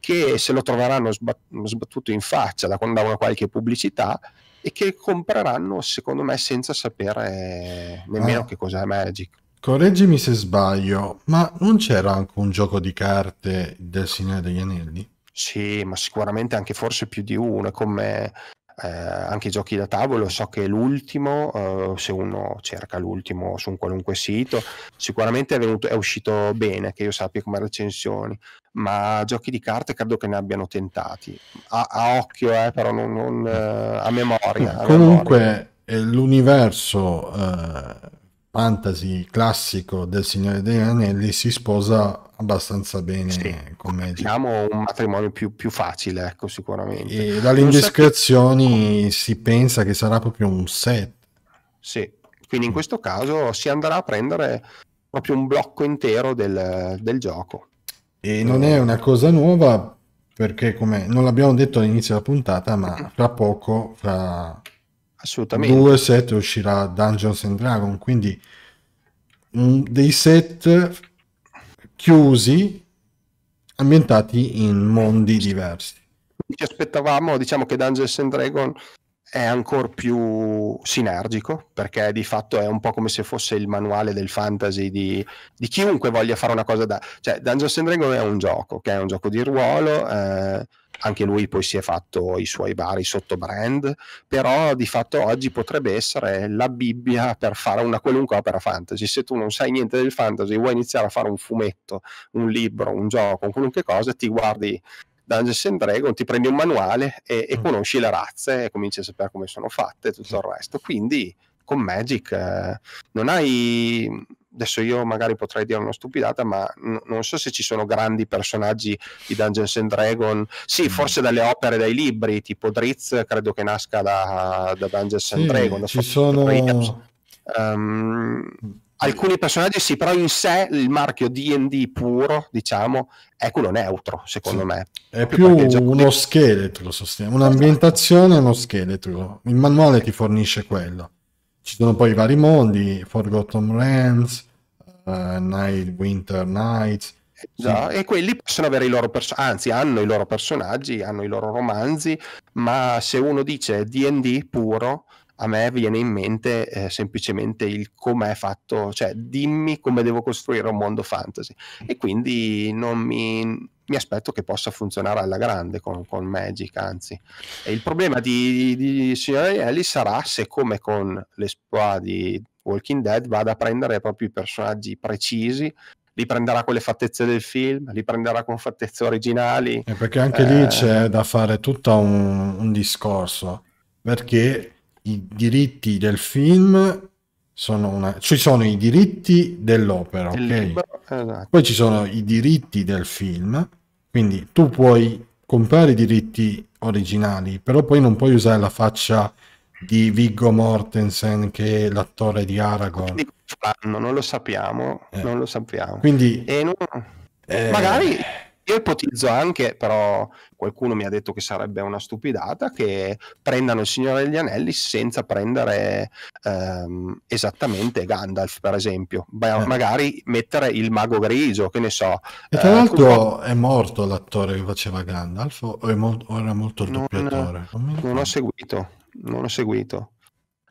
che se lo troveranno sbat- sbattuto in faccia da quando da qualche pubblicità e che compreranno secondo me senza sapere nemmeno ah. che cos'è Magic. Correggimi se sbaglio, ma non c'era anche un gioco di carte del Signore degli Anelli? Sì, ma sicuramente anche forse più di uno, come eh, anche i giochi da tavolo, so che l'ultimo, eh, se uno cerca l'ultimo su un qualunque sito, sicuramente è, venuto, è, uscito bene, che io sappia come recensioni, ma giochi di carte credo che ne abbiano tentati, a, a occhio eh, però non, non eh, a memoria. A Comunque memoria. l'universo eh, fantasy classico del Signore degli Anelli si sposa abbastanza bene sì, con Magic. Diciamo un matrimonio più, più, facile, ecco, sicuramente. E dalle indiscrezioni che... si pensa che sarà proprio un set. Sì, quindi in mm. questo caso si andrà a prendere proprio un blocco intero del, del gioco. E non è una cosa nuova perché, come non l'abbiamo detto all'inizio della puntata, ma mm. fra poco, fra Assolutamente. Due set uscirà Dungeons and Dragons, quindi mh, dei set chiusi ambientati in mondi diversi. Ci aspettavamo, diciamo che Dungeons and Dragons è ancora più sinergico perché di fatto è un po' come se fosse il manuale del fantasy di, di chiunque voglia fare una cosa da... cioè Dungeons and Dragons è un gioco, che è un gioco di ruolo, eh, anche lui poi si è fatto i suoi vari sottobrand, però di fatto oggi potrebbe essere la Bibbia per fare una qualunque opera fantasy. Se tu non sai niente del fantasy, vuoi iniziare a fare un fumetto, un libro, un gioco, qualunque cosa, ti guardi Dungeons and Dragons, ti prendi un manuale e, e mm. conosci le razze e cominci a sapere come sono fatte e tutto il resto. Quindi con Magic eh, non hai adesso io magari potrei dire una stupidata, ma n- non so se ci sono grandi personaggi di Dungeons and Dragons. Sì, mm. forse dalle opere, dai libri, tipo Dritz, credo che nasca da, da Dungeons sì, and Dragons. Ci sono... Ehm, alcuni personaggi sì, però in sé il marchio D&D puro, diciamo, è quello neutro, secondo sì. me. È più uno di... scheletro, sosteniamo. Esatto. un'ambientazione e uno scheletro. Il manuale ti fornisce quello. Ci sono poi i vari mondi, Forgotten Realms, uh, Night, Winter Nights. Già, sì. e quelli possono avere i loro personaggi, anzi hanno i loro personaggi, hanno i loro romanzi, ma se uno dice DD puro, a me viene in mente eh, semplicemente il com'è fatto, cioè dimmi come devo costruire un mondo fantasy. E quindi non mi, mi aspetto che possa funzionare alla grande con, con Magic, anzi. E il problema di, di, di Signore Ellis sarà se come con l'Espoa di Walking Dead vada a prendere proprio i personaggi precisi li prenderà con le fattezze del film, li prenderà con fattezze originali. E eh, perché anche eh... lì c'è da fare tutto un, un, discorso, perché i diritti del film sono una... ci sono i diritti dell'opera, del okay? libro, esatto. poi ci sono i diritti del film, quindi tu puoi comprare i diritti originali, però poi non puoi usare la faccia di Viggo Mortensen che è l'attore di Aragorn. non lo sappiamo, eh. non lo sappiamo. Quindi, non... Eh... magari io ipotizzo anche, però qualcuno mi ha detto che sarebbe una stupidata, che prendano il Signore degli Anelli senza prendere ehm, esattamente Gandalf, per esempio. Beh, eh. Magari mettere il mago grigio, che ne so. E tra eh, l'altro come... è morto l'attore che faceva Gandalf o, mo- o era molto il doppiatore? non, non ho seguito non ho seguito.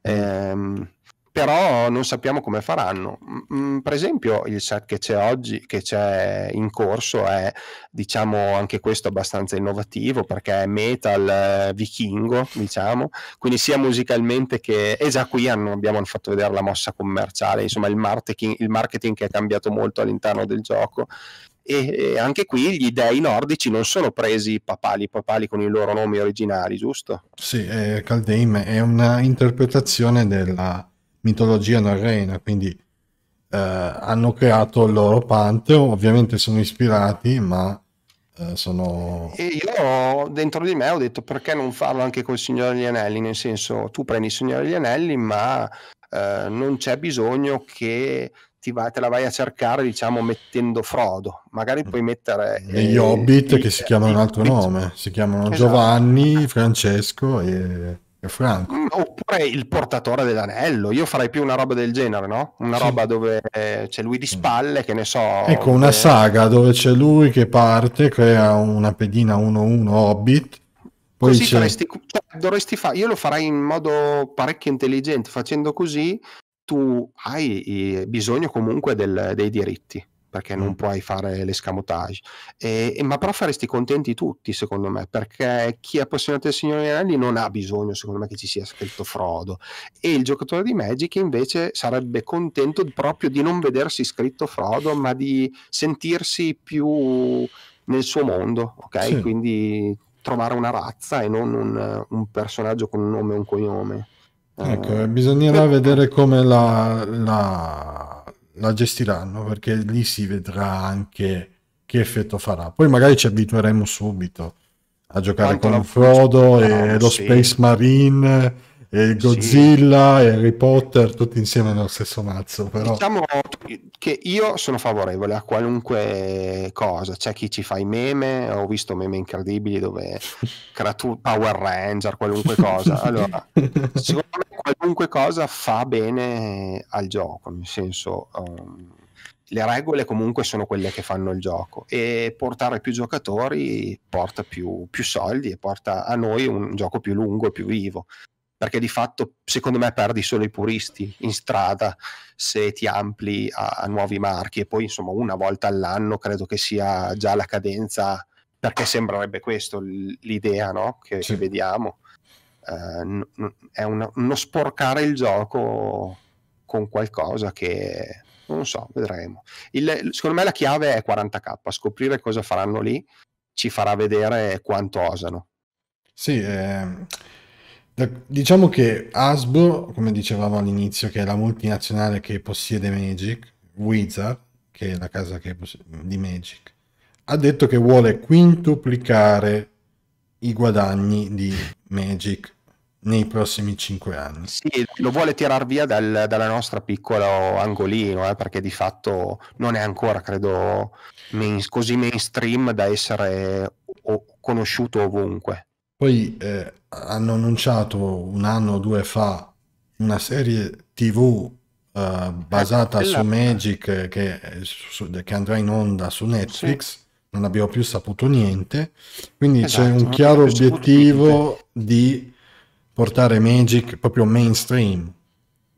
Mm. Ehm, però non sappiamo come faranno. Mm, mm, per esempio, il set che c'è oggi, che c'è in corso, è diciamo anche questo abbastanza innovativo perché è metal eh, vichingo, diciamo, quindi sia musicalmente che. E già qui hanno, abbiamo fatto vedere la mossa commerciale, insomma, il marketing, il marketing che è cambiato molto all'interno del gioco e, e anche qui gli dei nordici non sono presi papali, papali con i loro nomi originali, giusto? Sì, eh, Caldeim è un'interpretazione della mitologia norrena, quindi eh, hanno creato il loro pantheon, ovviamente sono ispirati, ma eh, sono... E io dentro di me ho detto perché non farlo anche col Signore degli Anelli, nel senso tu prendi il Signore degli Anelli ma eh, non c'è bisogno che va, te la vai a cercare diciamo mettendo frodo magari puoi mettere gli eh, hobbit che si eh, chiamano un altro nome si chiamano esatto. Giovanni, Francesco e, e Franco mm, oppure il portatore dell'anello io farei più una roba del genere no? una sì. roba dove eh, c'è lui di mm. spalle che ne so ecco una che... Eh, saga dove c'è lui che parte crea una pedina 1-1 hobbit poi così faresti, cioè, dovresti fare, io lo farei in modo parecchio intelligente, facendo così tu hai eh, bisogno comunque del, dei diritti perché non mm. puoi fare l'escamotage. E, e, ma però faresti contenti tutti, secondo me, perché chi è appassionato del Signore degli Anelli non ha bisogno, secondo me, che ci sia scritto Frodo. E il giocatore di Magic invece sarebbe contento proprio di non vedersi scritto Frodo, ma di sentirsi più nel suo mondo, ok? Sì. Quindi trovare una razza e non un, un personaggio con un nome e un cognome. Ecco, eh, bisognerà eh. vedere come la, la, la, gestiranno, perché lì si vedrà anche che effetto farà. Poi magari ci abitueremo subito a giocare Tanto con Frodo e lo sì. Space Marine e Godzilla sì. e Harry Potter tutti insieme nello stesso mazzo. Però. Diciamo che io sono favorevole a qualunque cosa. C'è chi ci fa i meme, ho visto meme incredibili dove Power Ranger, qualunque cosa. Allora, secondo me qualunque cosa fa bene al gioco, nel senso... Um, le regole comunque sono quelle che fanno il gioco e portare più giocatori porta più, più soldi e porta a noi un gioco più lungo e più vivo perché di fatto secondo me perdi solo i puristi in strada se ti ampli a, a nuovi marchi e poi insomma una volta all'anno credo che sia già la cadenza perché sembrerebbe questo l'idea no? che, sì. che, vediamo uh, è una, uno sporcare il gioco con qualcosa che non so, vedremo il, secondo me la chiave è 40k scoprire cosa faranno lì ci farà vedere quanto osano sì eh Diciamo che Hasbro, come dicevamo all'inizio, che è la multinazionale che possiede Magic, Wizard, che è la casa che di Magic, ha detto che vuole quintuplicare i guadagni di Magic nei prossimi cinque anni. Sì, lo vuole tirar via dal, dalla nostra piccola angolino, eh, perché di fatto non è ancora, credo, main, così mainstream da essere o- conosciuto ovunque. Poi eh, hanno annunciato un anno o due fa una serie tv uh, eh, basata eh, su Magic che, su, che, andrà in onda su Netflix. Sì. Non abbiamo più saputo niente, quindi esatto, c'è un chiaro obiettivo di portare Magic proprio mainstream,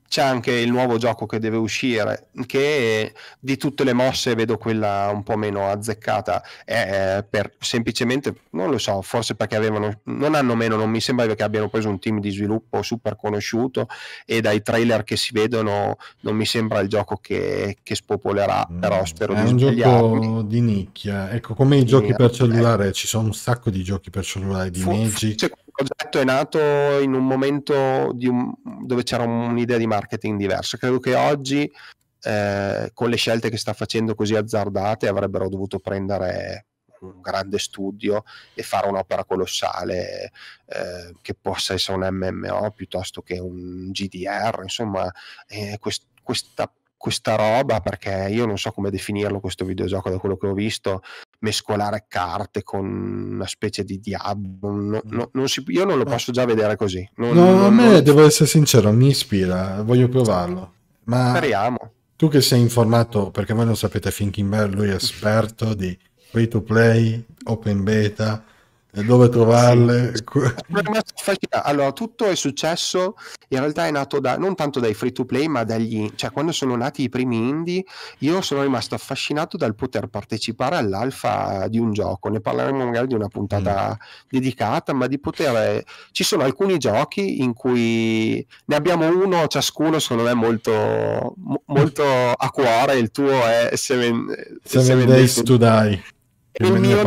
c'è anche il nuovo gioco che deve uscire che di tutte le mosse vedo quella un po' meno azzeccata eh, per semplicemente non lo so forse perché avevano non hanno meno non mi sembra che abbiano preso un team di sviluppo super conosciuto e dai trailer che si vedono non mi sembra il gioco che, che spopolerà mm, però spero è di un gioco di nicchia ecco come i giochi per eh. cellulare eh. ci sono un sacco di giochi per cellulare di fu, Magic fu, il progetto è nato in un momento un, dove c'era un'idea di marketing diversa. Credo che oggi, eh, con le scelte che sta facendo così azzardate, avrebbero dovuto prendere un grande studio e fare un'opera colossale eh, che possa essere un MMO piuttosto che un GDR, insomma, eh, quest- questa questa roba, perché io non so come definirlo questo videogioco da quello che ho visto, mescolare carte con una specie di diavolo, no, mm. no, non si, io non lo eh. posso già vedere così. Non, no, non, a me, non... devo essere sincero, mi ispira, voglio provarlo. Ma Speriamo. Tu che sei informato, perché voi non sapete Finkenberg, lui è esperto di free to play, open beta, e dove trovarle. Sì. Allora, tutto è successo, in realtà è nato da, non tanto dai free to play, ma dagli, cioè quando sono nati i primi indie, io sono rimasto affascinato dal poter partecipare all'alfa di un gioco, ne parleremo magari di una puntata mm. dedicata, ma di poter, ci sono alcuni giochi in cui ne abbiamo uno ciascuno, secondo me molto, molto a cuore, il tuo è Seven, Seven, Seven Days, Days to Die il mio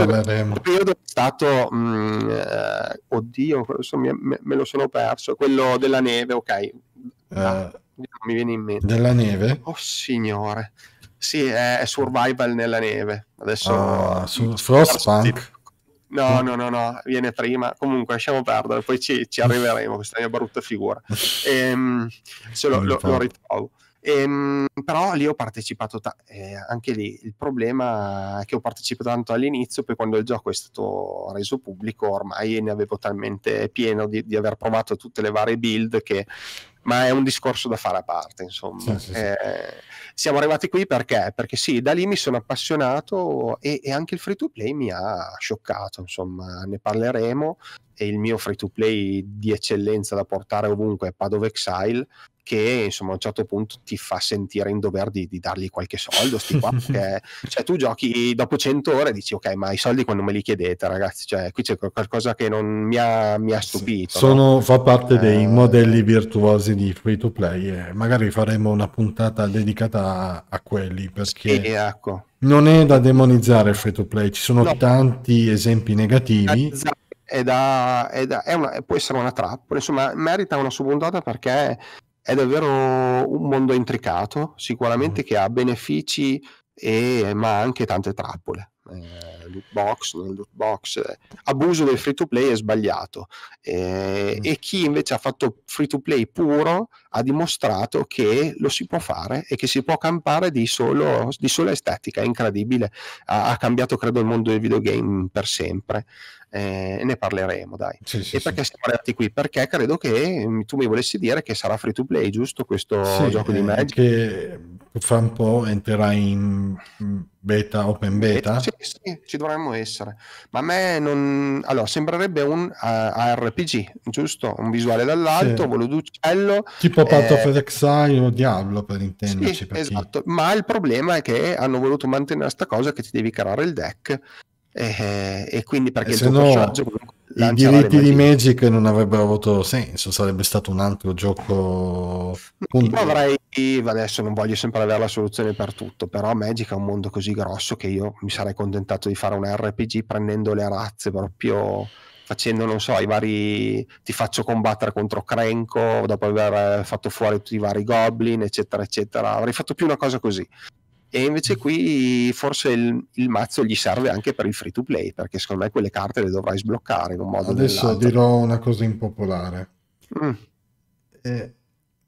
periodo è stato, mh, mm, eh, oddio, me, me, lo sono perso, quello della neve, ok. Ah, uh, mi viene in mente. Della neve? Oh signore. Sì, è, è survival nella neve. Adesso... Ah, Frostpunk? No, no, no, no, viene prima. Comunque, lasciamo perdere, poi ci, ci arriveremo. Questa mia brutta figura. Ehm, se lo, lo, lo ritrovo. Ehm, però lì ho partecipato ta- eh, anche lì il problema è che ho partecipato tanto all'inizio poi quando il gioco è stato reso pubblico ormai ne avevo talmente pieno di, di aver provato tutte le varie build che ma è un discorso da fare a parte insomma sì, sì, sì. Eh, siamo arrivati qui perché perché sì da lì mi sono appassionato e, e anche il free to play mi ha scioccato insomma ne parleremo e il mio free to play di eccellenza da portare ovunque è Pad Exile che insomma a un certo punto ti fa sentire in dover di, di, dargli qualche soldo sti qua perché cioè, tu giochi dopo 100 ore e dici ok ma i soldi quando me li chiedete ragazzi cioè qui c'è qualcosa che non mi ha, mi ha stupito Sono, no? fa parte eh... dei modelli virtuosi di free to play eh. magari faremo una puntata dedicata a, a quelli perché sì, ecco. non è da demonizzare il free to play ci sono no. tanti esempi negativi è da, è da è una, può essere una trappola. Insomma, merita una sua perché è davvero un mondo intricato, sicuramente mm. che ha benefici, e, ma anche tante trappole. Eh, loot box, non loot box, eh. abuso del free to play è sbagliato eh, mm. e chi invece ha fatto free to play puro ha dimostrato che lo si può fare e che si può campare di, solo, di sola estetica, è incredibile, ha, ha cambiato credo il mondo del videogame per sempre eh, ne parleremo, dai. Sì, sì, e perché siamo arrivati qui? Perché credo che tu mi volessi dire che sarà free to play, giusto questo gioco di eh, Magic? Che fra un po' entrerà in beta, open beta. Sì, sì, ci dovremmo essere. Ma a me non... Allora, sembrerebbe un uh, ARPG, giusto? Un visuale dall'alto, sì. volo d'uccello. Tipo Path eh... of Exile o Diablo, per intenderci. Sì, per esatto. Chi. Ma il problema è che hanno voluto mantenere questa cosa che ti devi creare il deck eh, e quindi perché e eh, il tuo no, personaggio i diritti di Magic non avrebbero avuto senso, sarebbe stato un altro gioco. Io avrei adesso non voglio sempre avere la soluzione per tutto, però Magic è un mondo così grosso che io mi sarei contentato di fare un RPG prendendo le razze proprio facendo, non so, i vari ti faccio combattere contro Crenco dopo aver fatto fuori tutti i vari goblin, eccetera, eccetera. Avrei fatto più una cosa così. E invece qui forse il, il, mazzo gli serve anche per il free to play, perché secondo me quelle carte le dovrai sbloccare in un modo Adesso dirò una cosa impopolare. Mm. Eh,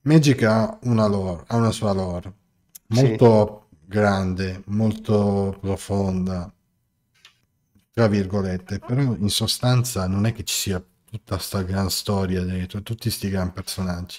Magic ha una, lore, ha una sua lore molto sì. grande, molto profonda, tra virgolette, però in sostanza non è che ci sia tutta questa gran storia dietro tutti questi gran personaggi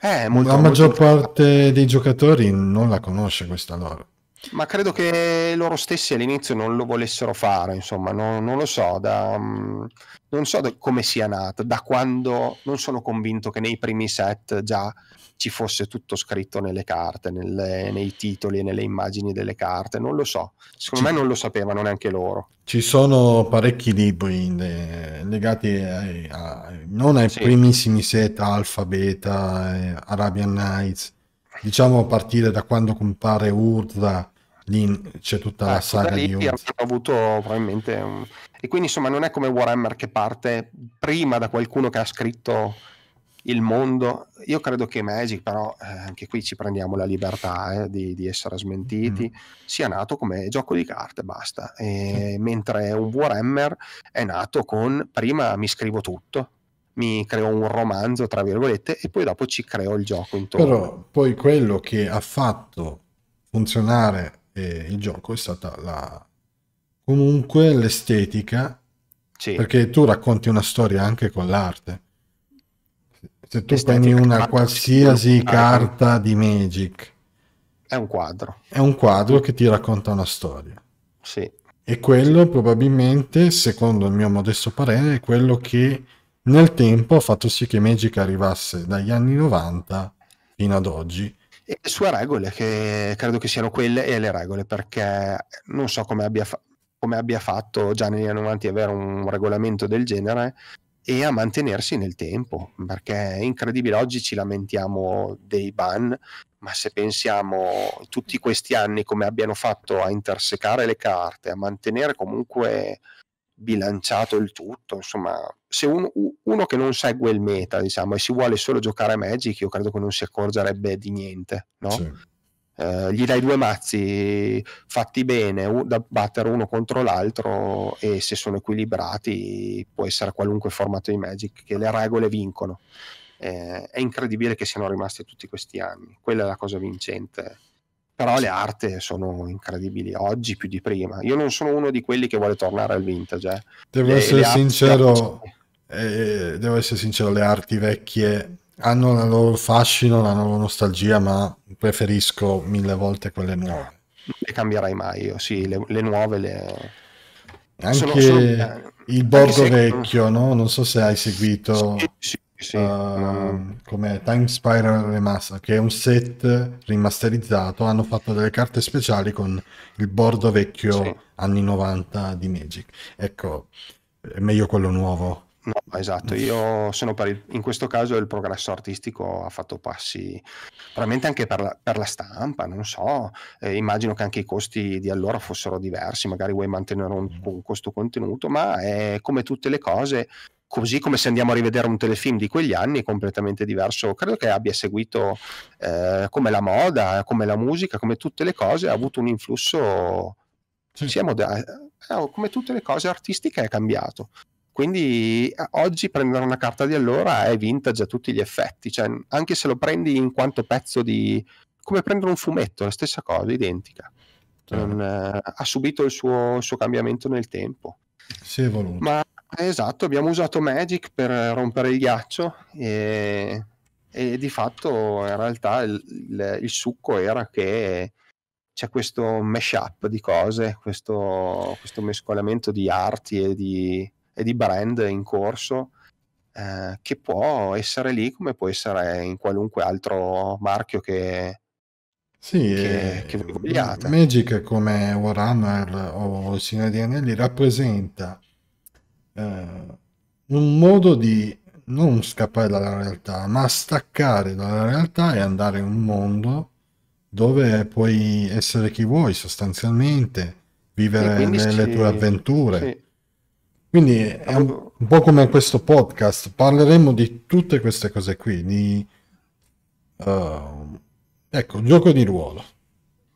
eh, molto, la maggior molto... parte dei giocatori non la conosce questa lore. Ma credo che loro stessi all'inizio non lo volessero fare, insomma, non, non lo so, da, mm, non so come sia nata, da quando non sono convinto che nei primi set già ci fosse tutto scritto nelle carte, nelle, nei titoli e nelle immagini delle carte, non lo so, secondo ci... me non lo sapevano neanche loro. Ci sono parecchi libri de... Eh, legati ai, a... non ai sì. primissimi set, alfa, beta, eh, Arabian Nights, diciamo a partire da quando compare Urda, lì c'è tutta ah, la ecco, saga di Urda. Hanno avuto probabilmente un... e quindi insomma non è come Warhammer che parte prima da qualcuno che ha scritto il mondo. Io credo che Magic, però, eh, anche qui ci prendiamo la libertà eh, di, di, essere smentiti, mm-hmm. sia nato come gioco di carte, basta. E, mm Mentre un Warhammer è nato con prima mi scrivo tutto, mi creo un romanzo, tra virgolette, e poi dopo ci creo il gioco intorno. Però poi quello che ha fatto funzionare eh, il gioco è stata la... comunque l'estetica, sì. perché tu racconti una storia anche con l'arte. Se tu prendi una qualsiasi eh. carta di Magic, è un quadro. È un quadro che ti racconta una storia. Sì. E quello probabilmente, secondo il mio modesto parere, è quello che nel tempo ha fatto sì che Magic arrivasse dagli anni 90 fino ad oggi. E le sue regole, che credo che siano quelle e le regole, perché non so come abbia, fa- come abbia fatto già negli anni 90 avere un regolamento del genere, e a mantenersi nel tempo, perché è incredibile, oggi ci lamentiamo dei ban, ma se pensiamo tutti questi anni come abbiano fatto a intersecare le carte, a mantenere comunque bilanciato il tutto, insomma, se un, uno che non segue il meta, diciamo, e si vuole solo giocare a Magic, io credo che non si accorgerebbe di niente, no? Sì. Eh, gli dai due mazzi fatti bene da battere uno contro l'altro e se sono equilibrati può essere qualunque formato di Magic che le regole vincono. Eh, è incredibile che siano rimasti tutti questi anni, quella è la cosa vincente però le arte sono incredibili oggi più di prima. Io non sono uno di quelli che vuole tornare al vintage. Eh. Devo, le, essere le sincero, eh, devo essere sincero, le arti vecchie hanno il loro fascino, la loro nostalgia, ma preferisco mille volte quelle nuove. Non le cambierai mai io, sì, le, le nuove le... Anche sono, sono... Eh, il borgo anche vecchio, se... no? Non so se hai seguito... Sì, sì, sì. Uh, mm. come Time Spiral Remaster che è un set rimasterizzato hanno fatto delle carte speciali con il bordo vecchio sì. anni 90 di Magic ecco è meglio quello nuovo No, esatto, io sono per il, in questo caso il progresso artistico ha fatto passi veramente anche per la, per la stampa, non so, eh, immagino che anche i costi di allora fossero diversi, magari vuoi mantenere un, mm. un costo contenuto, ma è come tutte le cose, così come se andiamo a rivedere un telefilm di quegli anni è completamente diverso. Credo che abbia seguito eh, come la moda, come la musica, come tutte le cose, ha avuto un influsso, sì. sia moda- eh, come tutte le cose artistiche è cambiato. Quindi oggi prendere una carta di allora è vintage a tutti gli effetti, cioè, anche se lo prendi in quanto pezzo di... come prendere un fumetto, la stessa cosa, identica. Certo. Non, eh, ha subito il suo, il suo, cambiamento nel tempo. Si è evoluto. Ma esatto, abbiamo usato Magic per rompere il ghiaccio e, e di fatto in realtà il, il, il succo era che c'è questo mashup di cose, questo, questo mescolamento di arti e di, e di brand in corso eh, che può essere lì come può essere in qualunque altro marchio che, sì, che, eh, che voi vogliate. Magic come Warhammer o il Signore di Anelli rappresenta eh, un modo di non scappare dalla realtà, ma staccare dalla realtà e andare in un mondo dove puoi essere chi vuoi sostanzialmente, vivere le, ci... tue avventure. Sì. Quindi è ah, un, un po' come questo podcast, parleremo di tutte queste cose qui, di... Uh, ecco, gioco di ruolo.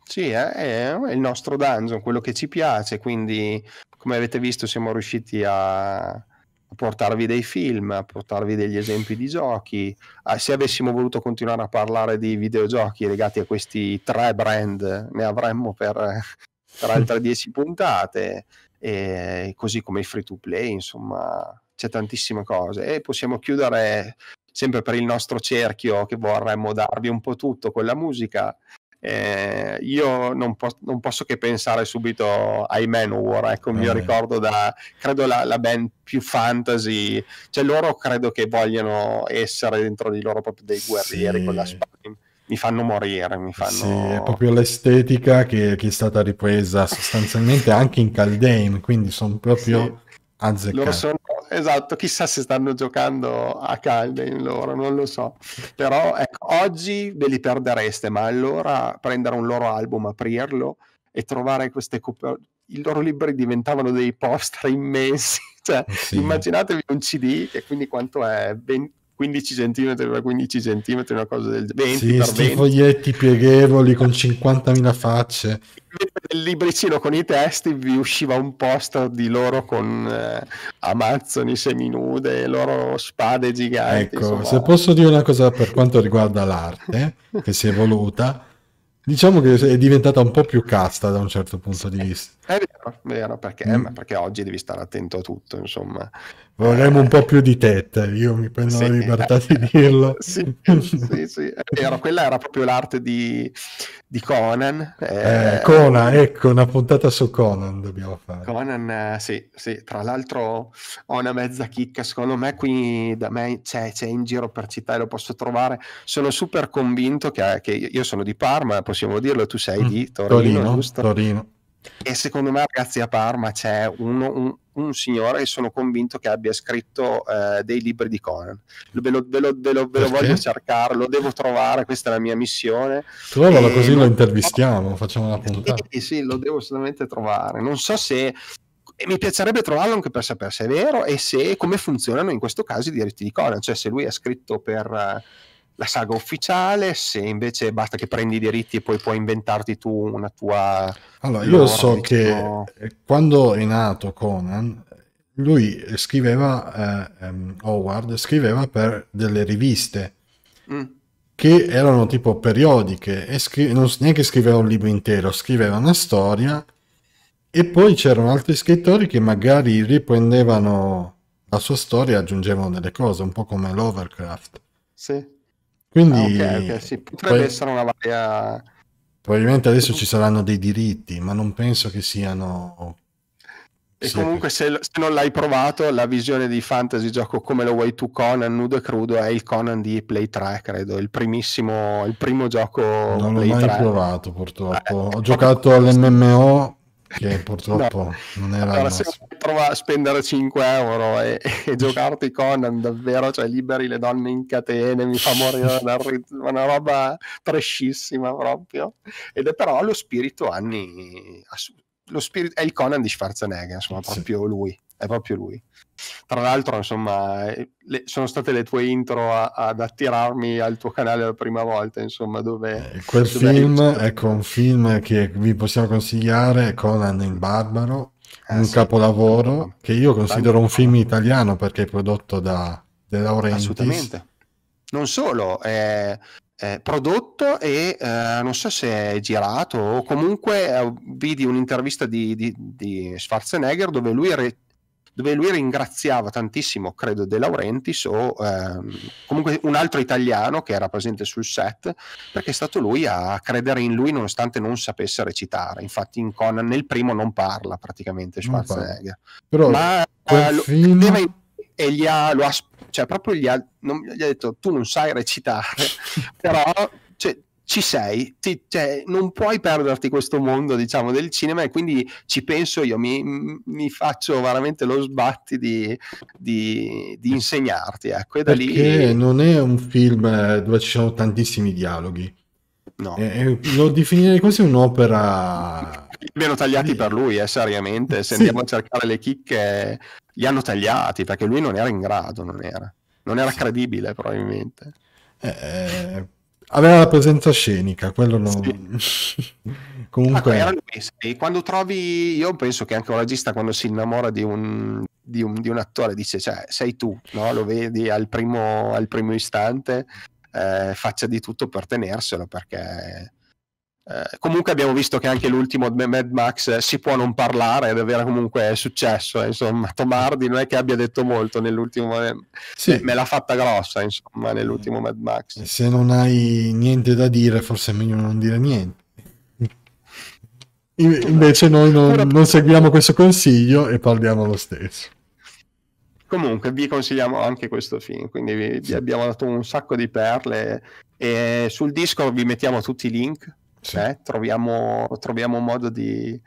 Sì, eh, è, il nostro dungeon, quello che ci piace, quindi come avete visto siamo riusciti a, portarvi dei film, a portarvi degli esempi di giochi. Ah, se avessimo voluto continuare a parlare di videogiochi legati a questi tre brand, ne avremmo per, per altre dieci puntate e così come i free to play, insomma, c'è tantissime cose. E possiamo chiudere sempre per il nostro cerchio che vorremmo darvi un po' tutto con la musica. Eh, io non, po- non, posso che pensare subito ai Manowar, ecco il mio eh. ricordo da, credo la, la, band più fantasy, cioè loro credo che vogliano essere dentro di loro proprio dei guerrieri sì. con la spada mi fanno morire. Mi fanno... Sì, è proprio l'estetica che, che è stata ripresa sostanzialmente anche in Caldane, quindi sono proprio sì. azzeccati. Sono... Esatto, chissà se stanno giocando a Caldane loro, non lo so. Però ecco, oggi ve li perdereste, ma allora prendere un loro album, aprirlo e trovare queste copertine i loro libri diventavano dei poster immensi. Cioè, sì. immaginatevi un CD, che quindi quanto è? 20, 15 cm per 15 cm, una cosa del genere. sì, per foglietti pieghevoli con 50.000 facce. Nel libricino con i testi vi usciva un poster di loro con eh, amazzoni seminude, loro spade giganti. Ecco, insomma. se posso dire una cosa per quanto riguarda l'arte, che si è evoluta, diciamo che è diventata un po' più casta da un certo punto di vista. È vero, vero perché, mm. perché oggi devi stare attento a tutto, insomma. Vorremmo un po' più di tette, io mi prendo sì, la libertà di dirlo. Sì, sì, sì. Eh, era, quella era proprio l'arte di, di Conan. Eh, eh, Conan, ecco, una puntata su Conan dobbiamo fare. Conan, eh, sì, sì. Tra l'altro ho una mezza chicca, secondo me qui da me c'è, c'è in giro per città e lo posso trovare. Sono super convinto che, che, io sono di Parma, possiamo dirlo, tu sei mm, di Torino, Torino giusto? Torino. E secondo me, ragazzi, a Parma c'è uno, un, un signore che sono convinto che abbia scritto eh, dei libri di Conan. Ve lo, ve lo, ve lo, ve lo voglio cercare, lo devo trovare, questa è la mia missione. Trovalo e così lo intervistiamo, no, facciamo una puntata. Sì, sì, lo devo assolutamente trovare. Non so se... E mi piacerebbe trovarlo anche per sapere se è vero e se come funzionano in questo caso i diritti di Conan, cioè se lui ha scritto per eh, la saga ufficiale, se invece basta che prendi i diritti e poi puoi inventarti tu una tua... Allora, io so diciamo. che eh, quando è nato Conan, lui scriveva, eh, ehm, Howard scriveva per delle riviste mm. che erano tipo periodiche e scri- non neanche scriveva un libro intero, scriveva una storia e poi c'erano altri scrittori che magari riprendevano la sua storia e aggiungevano delle cose, un po' come l'Overcraft. Sì. Quindi ah, okay, okay, sì. potrebbe poi, essere una varia. Probabilmente adesso ci saranno dei diritti, ma non penso che siano. E sì, comunque, se, se, non l'hai provato, la visione di fantasy gioco come lo vuoi tu, Conan nudo e crudo, è il Conan di Play 3, credo. Il primissimo, il primo gioco. Non l'ho mai 3. provato, purtroppo. Eh, Ho giocato all'MMO che purtroppo no. non era allora, se prova a spendere 5 euro e, e giocarti Conan davvero cioè liberi le donne in catene mi fa morire dal ritmo una roba prescissima proprio ed è però lo spirito anni lo spirito è il Conan di Schwarzenegger insomma sì. proprio lui è proprio lui. Tra l'altro, insomma, eh, le, sono state le tue intro a, ad attirarmi al tuo canale la prima volta, insomma, dove... Eh, quel dove film, ecco, un film che vi possiamo consigliare, Conan il Barbaro, eh, un sì, capolavoro che io considero un film italiano perché è prodotto da De Laurentiis. Assolutamente. Non solo, è, è prodotto e eh, non so se è girato o comunque eh, vidi un'intervista di, di, di Schwarzenegger dove lui... Re- dove lui ringraziava tantissimo, credo, De Laurentiis o ehm, comunque un altro italiano che era presente sul set, perché è stato lui a credere in lui nonostante non sapesse recitare. Infatti in Conan nel primo non parla praticamente Schwarzenegger. Però Ma eh, film... deve, e gli ha, lo ha, cioè proprio gli ha, non, gli ha detto tu non sai recitare, però... Cioè, ci sei, ti, cioè, non puoi perderti questo mondo diciamo, del cinema e quindi ci penso io, mi, mi faccio veramente lo sbatti di, di, di insegnarti. Ecco, e da Perché lì... non è un film eh, dove ci sono tantissimi dialoghi. No. Eh, lo definirei quasi un'opera... Li hanno tagliati sì. per lui, eh, seriamente, se sì. andiamo a cercare le chicche, li hanno tagliati perché lui non era in grado, non era, non era credibile probabilmente. Eh, eh Aveva la presenza scenica, quello no. Sì. Comunque... lui, quando trovi, io penso che anche un regista quando si innamora di un, di un, di un attore dice, cioè, sei tu, no? lo vedi al primo, al primo istante, eh, faccia di tutto per tenerselo perché eh, comunque abbiamo visto che anche l'ultimo Mad Max eh, si può non parlare ed avere comunque successo eh, insomma Tomardi non è che abbia detto molto nell'ultimo eh, sì. me l'ha fatta grossa insomma nell'ultimo Mad Max se non hai niente da dire forse è meglio non dire niente invece noi non, non seguiamo questo consiglio e parliamo lo stesso comunque vi consigliamo anche questo film quindi vi, vi abbiamo dato un sacco di perle e sul Discord vi mettiamo tutti i link sì. Eh, troviamo, troviamo, modo di,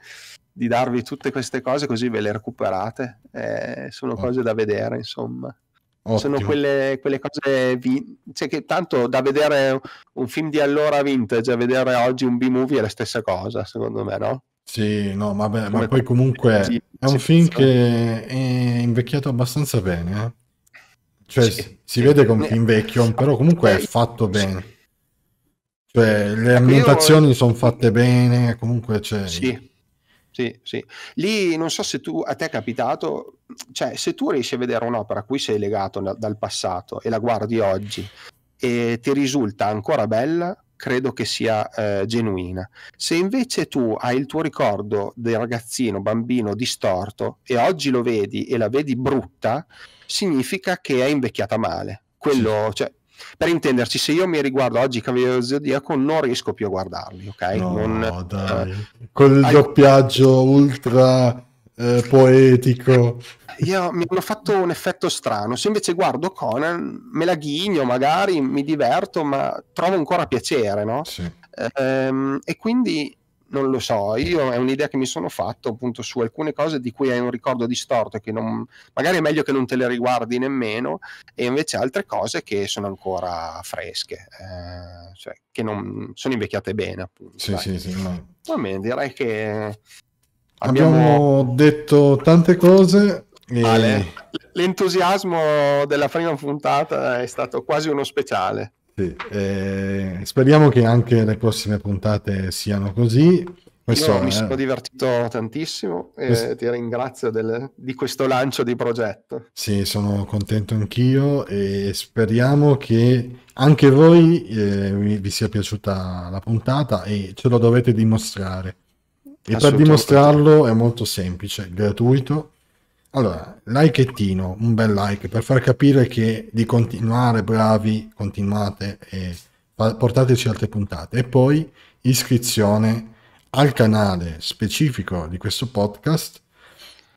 di, darvi tutte queste cose così ve le recuperate. Eh, sono oh. cose da vedere, insomma. Ottimo. Sono quelle, quelle cose vi... cioè che tanto da vedere un film di allora vintage a vedere oggi un B-movie è la stessa cosa, secondo me, no? Sì, no, vabbè, ma poi comunque è un film che è invecchiato abbastanza bene, eh? cioè sì, si, si vede che è film vecchio, però comunque è fatto bene. Cioè, le ecco, ambientazioni io... sono fatte bene, comunque c'è... Sì, sì, sì. Lì non so se tu, a te è capitato, cioè se tu riesci a vedere un'opera a cui sei legato na- dal passato e la guardi oggi e ti risulta ancora bella, credo che sia eh, genuina. Se invece tu hai il tuo ricordo del ragazzino, bambino distorto e oggi lo vedi e la vedi brutta, significa che è invecchiata male. Quello, sì. cioè, per intenderci, se io mi riguardo oggi Cavaliere dello Zodiaco, non riesco più a guardarli, ok? No, non, dai. Eh, Con il hai... doppiaggio ultra eh, poetico. Io, mi hanno fatto un effetto strano. Se invece guardo Conan, me la ghigno, magari mi diverto, ma trovo ancora piacere, no? Sì. Eh, e quindi non lo so, io è un'idea che mi sono fatto appunto su alcune cose di cui hai un ricordo distorto e che non, magari è meglio che non te le riguardi nemmeno e invece altre cose che sono ancora fresche, eh, cioè che non sono invecchiate bene appunto. Sì, dai. sì, sì. No. Va bene, direi che abbiamo, abbiamo detto tante cose. E... Ale, l'entusiasmo della prima puntata è stato quasi uno speciale. Sì, eh, speriamo che anche le prossime puntate siano così. Questo, Io mi eh, sono divertito tantissimo e questo... ti ringrazio del, di questo lancio di progetto. Sì, sono contento anch'io e speriamo che anche voi eh, vi, vi sia piaciuta la puntata e ce lo dovete dimostrare. E per dimostrarlo è molto semplice, gratuito allora, likeettino, un bel like per far capire che di continuare bravi, continuate e portateci altre puntate. E poi iscrizione al canale specifico di questo podcast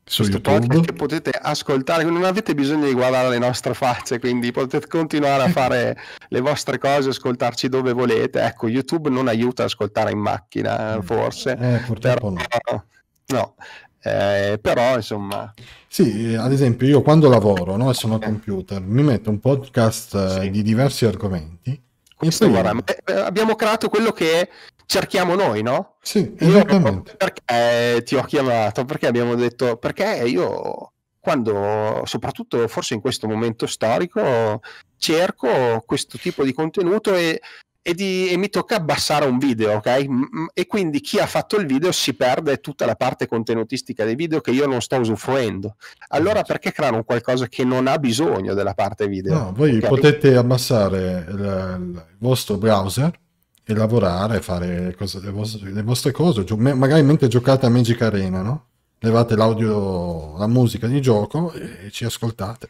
su questo YouTube. Podcast che potete ascoltare, non avete bisogno di guardare le nostre facce, quindi potete continuare a fare le vostre cose, ascoltarci dove volete. Ecco, YouTube non aiuta ad ascoltare in macchina, eh, forse. Eh, purtroppo però... no. No, eh, però insomma... Sì, ad esempio io quando lavoro no, e sono a computer mi metto un podcast eh, sì. di diversi argomenti. Questo, guarda, eh, eh, abbiamo creato quello che cerchiamo noi, no? Sì, esattamente. Io, perché ti ho chiamato? Perché abbiamo detto, perché io quando, soprattutto forse in questo momento storico, cerco questo tipo di contenuto e e, di, e, mi tocca abbassare un video, ok? E quindi chi ha fatto il video si perde tutta la parte contenutistica dei video che io non sto usufruendo. Allora certo. perché creare un qualcosa che non ha bisogno della parte video? No, voi okay? potete abbassare il, il, vostro browser e lavorare, fare cose, le, vostre, le, vostre, cose, gio- magari mentre giocate a Magic Arena, no? Levate l'audio, la musica di gioco e, e ci ascoltate.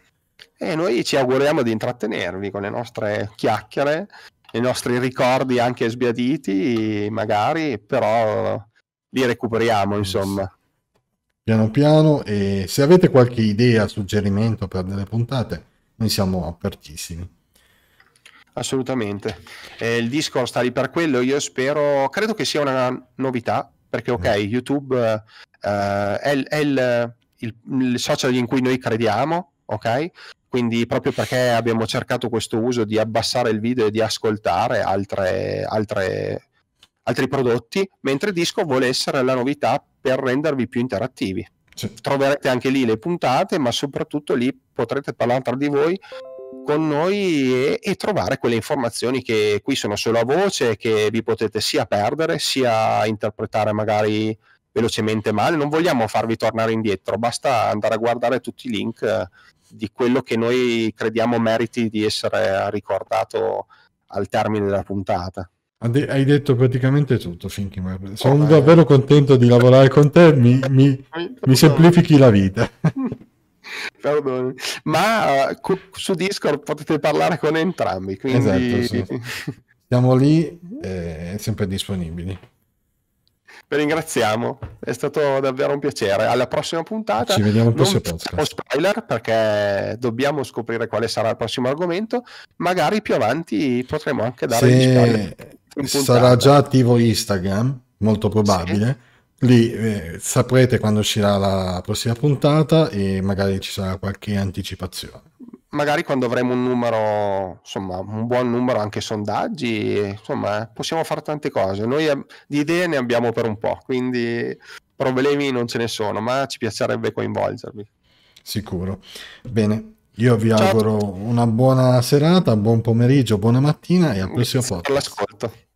E eh, noi ci auguriamo di intrattenervi con le nostre chiacchiere i nostri ricordi anche sbiaditi, magari, però li recuperiamo, insomma. Piano piano, e se avete qualche idea, suggerimento per delle puntate, noi siamo apertissimi. Assolutamente. Eh, il Discord sta lì per quello, io spero, credo che sia una novità, perché ok, eh. YouTube eh, è, è il, il, il social in cui noi crediamo, ok? quindi proprio perché abbiamo cercato questo uso di abbassare il video e di ascoltare altre, altre, altri prodotti, mentre Disco vuole essere la novità per rendervi più interattivi. Sì. Troverete anche lì le puntate, ma soprattutto lì potrete parlare tra di voi con noi e, e trovare quelle informazioni che qui sono solo a voce, che vi potete sia perdere, sia interpretare magari velocemente male. Non vogliamo farvi tornare indietro, basta andare a guardare tutti i link di quello che noi crediamo meriti di essere ricordato al termine della puntata. Hai detto praticamente tutto, Finchi. Sono oh, davvero contento di lavorare con te, mi, mi, mi semplifichi la vita. Perdone. Ma uh, su Discord potete parlare con entrambi. Quindi... Esatto, sì. siamo lì, eh, sempre disponibili vi ringraziamo, è stato davvero un piacere. Alla prossima puntata. Ci vediamo al prossimo podcast. spoiler perché dobbiamo scoprire quale sarà il prossimo argomento. Magari più avanti potremo anche dare Se sarà già attivo Instagram, molto probabile. Sì. Lì eh, saprete quando uscirà la prossima puntata e magari ci sarà qualche anticipazione magari quando avremo un numero, insomma, un buon numero anche sondaggi, insomma, eh, possiamo fare tante cose. Noi di idee ne abbiamo per un po', quindi problemi non ce ne sono, ma ci piacerebbe coinvolgervi. Sicuro. Bene, io vi Ciao. auguro una buona serata, buon pomeriggio, buona mattina e al prossimo podcast. l'ascolto.